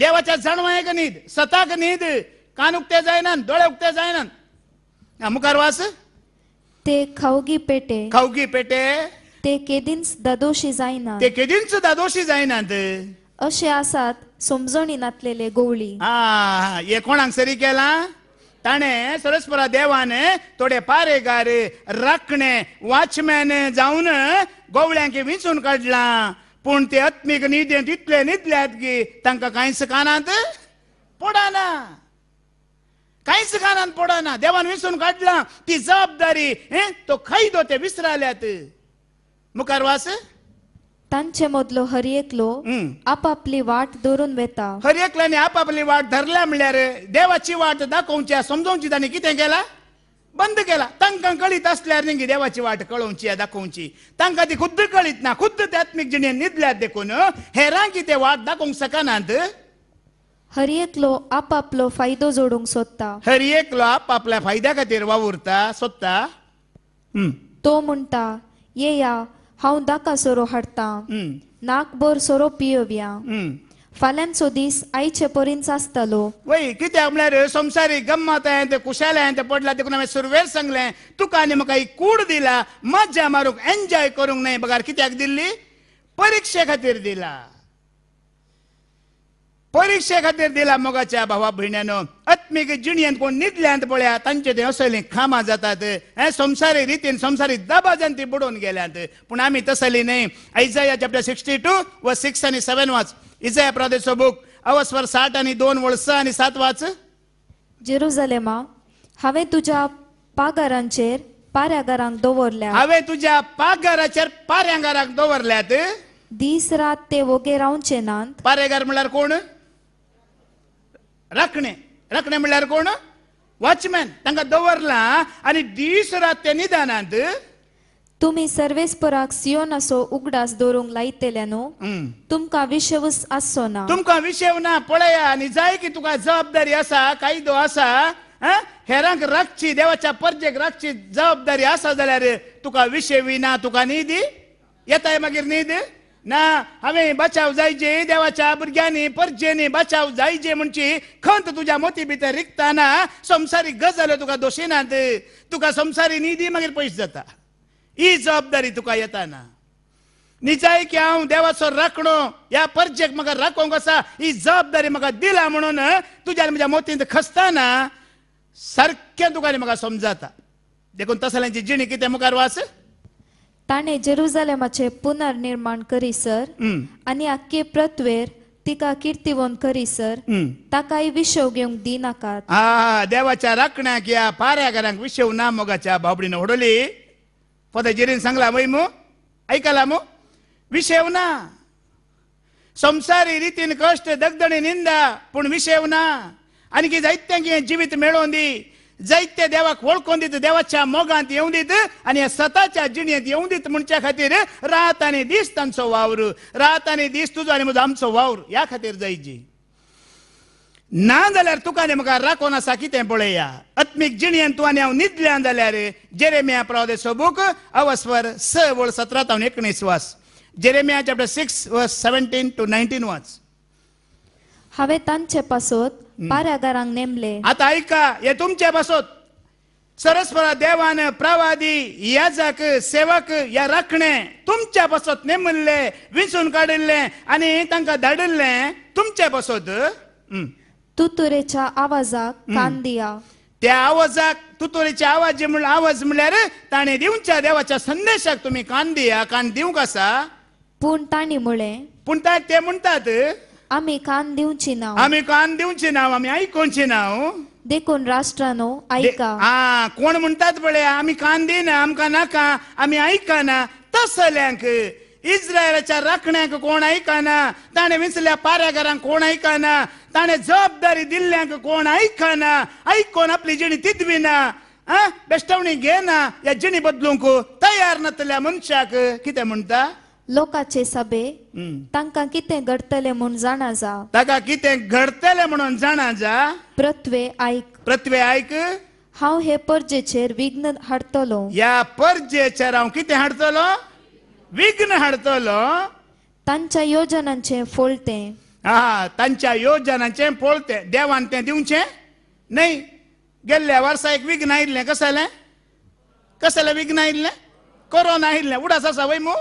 देवाच्या जाणवायक न्हीद सताक न्हीद कान उक्ते जायनान डोळे उक्ते जायनान मुखार वास ते खावगी पेटे खावगी पेटे ते केदींच ददोशी जायना ते केदींच जायना जायनात अशे आसात नातलेले गोवळी हा हे कोणाक सरी केला ताणे सरस्परा देवाने थोडे पारे गारे राखणे वॉचमॅन जाऊन गोवळ्यांक विंचून काढला पूण ते आत्मीक निदेंत इतले न्हिदल्यात गे तांकां कांयच कानांत पडना कांयच कानांत पडना देवान विसरून काडला ती जबाबदारी हे तो दो ते विसराल्यात मुखार वास तांचे मदलो हर एकलो आपापली वाट धरून वेता हर एकल्यानी आपापली वाट धरल्या म्हणल्यार देवाची वाट दाखोवची समजोवची ताणी कितें केलां बंद केला तांकां कळीत असल्यार नेंगी देवाची वाट कळोवची या दाखोवची तांकां ती खुद्द कळीत ना खुद्द ते आत्मीक जिणेन न्हिदल्यात देखून हेरांक कितें वाट दाखोवंक शकनात हर एकलो आप आपलो फायदो जोडूंक सोदता हर एकलो आप आपल्या फायद्या खातीर वावुरता सोदता तो म्हणटा येया हांव दाका सोरो हाडटा नाक बोर सोरो पियोव्या दिस आई चपोरींचा आसतलो वय कित्याक म्हळ्यार संसारी गम्मत हांवें ते कुशाल हांवें ते पडला देखून हांवें सुरवेर सांगले तुका आनी म्हाका एक कूड दिला मज्जा मारूंक एन्जॉय करूंक न्हय बघा कित्याक दिल्ली परिक्षे खातीर दिला परिक्षे खातीर दिला मोगाच्या भावा भयण्यानो आत्मीक जिणयेन कोण न्हिदल्यांत पळया तांचे ते असले खामा जातात हे संसारी रितीन संसारी दबाज्यान ती बुडोवन गेल्यात पूण आमी तसली न्हय आयजाया चॅप्टर सिक्स्टी टू व सिक्स आनी सेवन वाच Isaiah Pradesho book, अवस्वर साठ आणि दोन वळस आणि सात वाच जेरुजलेमा हवे तुझ्या पागारांचे पाऱ्यागारांक दवरल्या हवे तुझ्या पागाराचे पाऱ्यागारांक दवरल्यात दीस रात ते वोगे रावचे नांत पारेगार म्हणल्यार कोण रखणे रखणे म्हणल्यार कोण वॉचमॅन तांकां दवरला आणि दीस रात ते निदानांत तुम्ही सर्वेस पराक सियोन असो उगडास दोरूंक नो तुमका विशवस असो ना तुमका विशेव ना पळया आनी जाय की तुका जबाबदारी असा कायदो आसा हेरांक रक्षी देवाच्या परजेक रक्षी जबाबदारी आसा जाल्यार तुका विशेवी ना तुका न्हीद येताय मागीर न्हीद ना हांवें बचाव जायची देवाच्या भुरग्यांनी परजेने बचाव जायचे म्हणची खंत तुज्या मोती भितर रिकताना संसारी गजाल तुका दोशी नात तुका संसारी न्हिदी मागीर पयशे जाता ही जबाबदारी तुका येताना निजाय की हांव देवाचो राखणो ह्या परजेक म्हाका राखोंक आसा ही जबाबदारी म्हाका दिला म्हणून तुज्यान म्हज्या मोतींत खसताना सारकें तुका म्हाका समजाता देखून तसल्यांची जिणी कितें मुखार वास ताणें जेरुजालेमाचे पुनर्निर्माण करी सर आनी आख्खे प्रत्वेर तिका करी सर ताकाय विशव घेवंक दिनाकात आ देवाच्या राखण्याक ह्या घरांक विशव ना मोगाच्या बाबडीन उडोवली पदे सांगला मै मो ऐकाला मो विषेव ना संसारी रीतीन कष्ट दगदणी निंदा पण विषयवना ना आणि की जैत्या की जीवित मेळोन दि जैत्य देवाक वळखोन दि देवाच्या मोगांत येऊन दि आणि सताच्या जिणेत येऊन दीत म्हणच्या खातीर राहत आणि दिस तांचो वावर राहत आणि दिस तुझो आणि आमचो वावर या खातीर जायची ना जाल्यार तुका आनी म्हाका राखोन आसा कितें पळया अत्मीक तूं आनी हांव न्हिदल्यान जाल्यार जेरेमिया प्रावदे सोबूक अवस्वर स वळ सतरा तावन एकोणीस वास Jeremiah chapter six verse seventeen to nineteen वास हांवें तांचे पासोत पारागारांक नेमले आतां आयका हे तुमचे पासोत सरस्वरा देवान प्रवादी याजक सेवक या राखणे तुमच्या बसोत नेमल्ले विंचून काडिल्ले आनी तांकां धाडिल्ले तुमच्या बसोत तुतुरेच्या आवाजाक कान दिया त्या आवाजाक तुतुरेच्या आवाज जे म्हण आवाज म्हणल्यार ताणे दिवच्या देवाच्या संदेशाक तुम्ही कान दिया कान दिवंक आसा पूण ताणी मुळे पूण ता- ते म्हणतात आम्ही कान दिवची ना आम्ही कान दिवचे नाव आम्ही ऐकोनचे नाव देखून राष्ट्रानो दे- ऐका हा कोण म्हणतात पळय आम्ही कान देना आमकां नाका आम्ही ऐकाना तसल्यांक इस्रायलाच्या राखण्याक कोण ऐकना ताणे विसल्या पारागारांक कोण ऐकना ताणे जबाबदारी दिल्ल्यांक कोण ऐकना ऐकून आपली जिणी तिदविना आ बेश्टवणी घेना या जिणी बदलूंक तयार नसल्या मनशाक कितें म्हणटा लोकाचे सभे तांकां कितें घडतले म्हूण जाणा जा ताका कितें घडतले म्हणून जाणा जा पृथ्वे ऐक पृथ्वे ऐक हांव हे परजेचेर विघ्न हाडतलो या परजेचेर हांव कितें हाडतलो विघ्न हाडतलो तांच्या योजनांचे फोलते हा तांच्या योजनांचे फोळते देवान ते दिवचे नाही गेल्ल्या वर्सा एक विघ्न आयिल्लें कसले कसले विघ्न आयिल्लें कोरोना आयिल्लें उडास आसा वय मू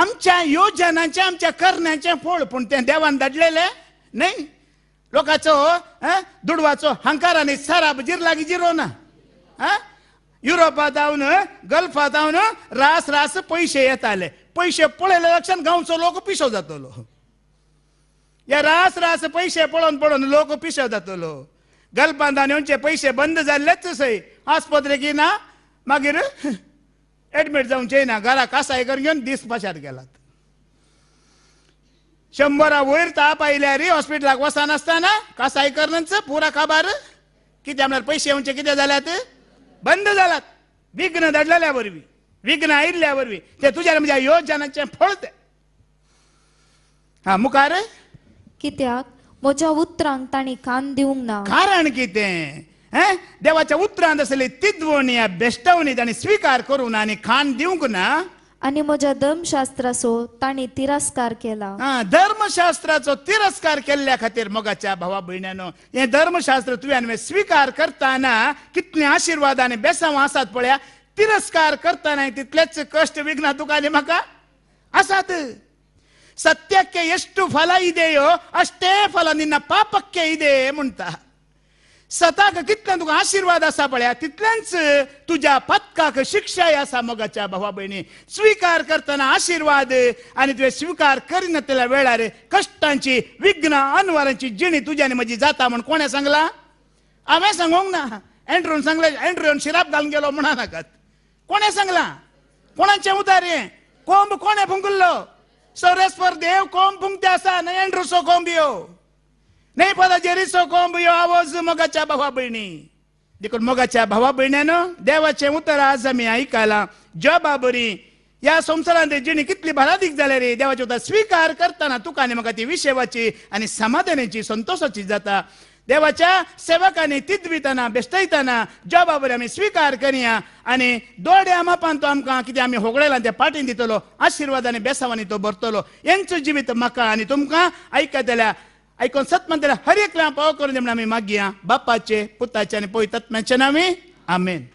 आमच्या योजनांचे आमच्या करण्याचे फोळ पूण ते देवान दडलेले नाही लोकांचो दुडवाचो हंकार सराब जिर लागी जिरो ना युरोपात जाऊन गल्फात जाऊन रास रास पैसे येत आले पैसे पळले लक्षात गावचो लोक पिशव जातलो या रास रास पैसे पळोवन पळून लोक पिशव जातलो गल्फात आणि पैसे बंद जाल्लेच आस्पत्रे की ना मागीर एडमिट जावचे ना घरा कासाय कर घेवन दीस पाशार गेलात शंभरा वयर ताप आयल्यार हॉस्पिटलाक नसताना कासाय करणच पुरा काबार किती म्हणजे पैसे येऊनचे किती झाल्यात बंद झालात विघ्न दडलेल्यावरवी विघ्न आयिल्ल्यावरवी ते तुझ्या म्हणजे योजनांचे फळ ते हा मुखार कित्याक म्हज्या उतरांक ताणी कान दिवंक ना कारण कितें देवाच्या उतरांत असले तिद्वणी बेश्टवणी ताणी स्वीकार करून आणि खाण दिवंक ना आणि माझ्या धर्मशास्त्राचो ताणी तिरस्कार केला धर्मशास्त्राचो तिरस्कार केल्या खातीर मोगाच्या भावा भयणानो हे धर्मशास्त्र तुवें स्वीकार करताना कितले आशिर्वाद आनी बेसांव आसात पळया तिरस्कार करताना तितलेच कष्ट विघ्न तुका आनी म्हाका आसात सत्यके ಎಷ್ಟು ಫಲ ಇದೆಯೋ ಅಷ್ಟೇ ಫಲ ನಿನ್ನ ಪಾಪಕ್ಕೆ इदे ಮುಂತ सताक कितल्या तुका आशिर्वाद आसा पळया तितल्यांच तुज्या पत्काक शिक्षा या मगाच्या भावा भयणी स्वीकार करतना आशिर्वाद आनी तुवें स्वीकार करिनातल्या वेळार कश्टांची विघ्न अनवरांची जिणी तुज्यानी म्हजी जाता म्हण कोणें सांगला हांवें सांगूंक ना एन्ड्रोन सांगले एन्ड्रोन शिराप घालून गेलो म्हणा नाकात कोणें सांगला कोणाचें उतार हे कोंब कोणे फुंकुल्लो सौरेस्वर देव कोंब भुंकते आसा न्हय एन्ड्रोसो कोंब यो नाही पण जेरिसो यो हो, आवाज मगाच्या भावा बहिणी देखून मगाच्या भावा भयण्यानं देवाचे उतर आज आम्ही ऐकायला जॉ बाबरी या संसारात जिणी कितली भरादीक जाल्या रे देवाचे उतर स्वीकार करताना तुका आनी म्हाका ती विशेवाची आनी समाधानाची संतोषाची जाता देवाच्या सेवकांनी तिदविताना बेश्टयताना ज्या बाबत आम्ही स्वीकार करया आणि दोड्या मापान तो आमकां कितें आमी होगडेला त्या पाठीन दितलो आशिर्वाद आनी बेसावांनी तो भरतलो यांचं जिवीत म्हाका आनी तुमकां जाल्यार ಐ ಸತ್ಮಂತರ ಹರಿಯ ಕ್ಲಾಪ ಅವಕರು ನಿಮ್ನ ನಮಗೆ ಮಗ್ಗಿಯ ಬಪ್ಪಾಚೆ ಪುತ್ತಾಚನೆ ಪೋಯ್ ತತ್ಮೆ ಚೆನ್ನಮಿ ಆಮೇನ್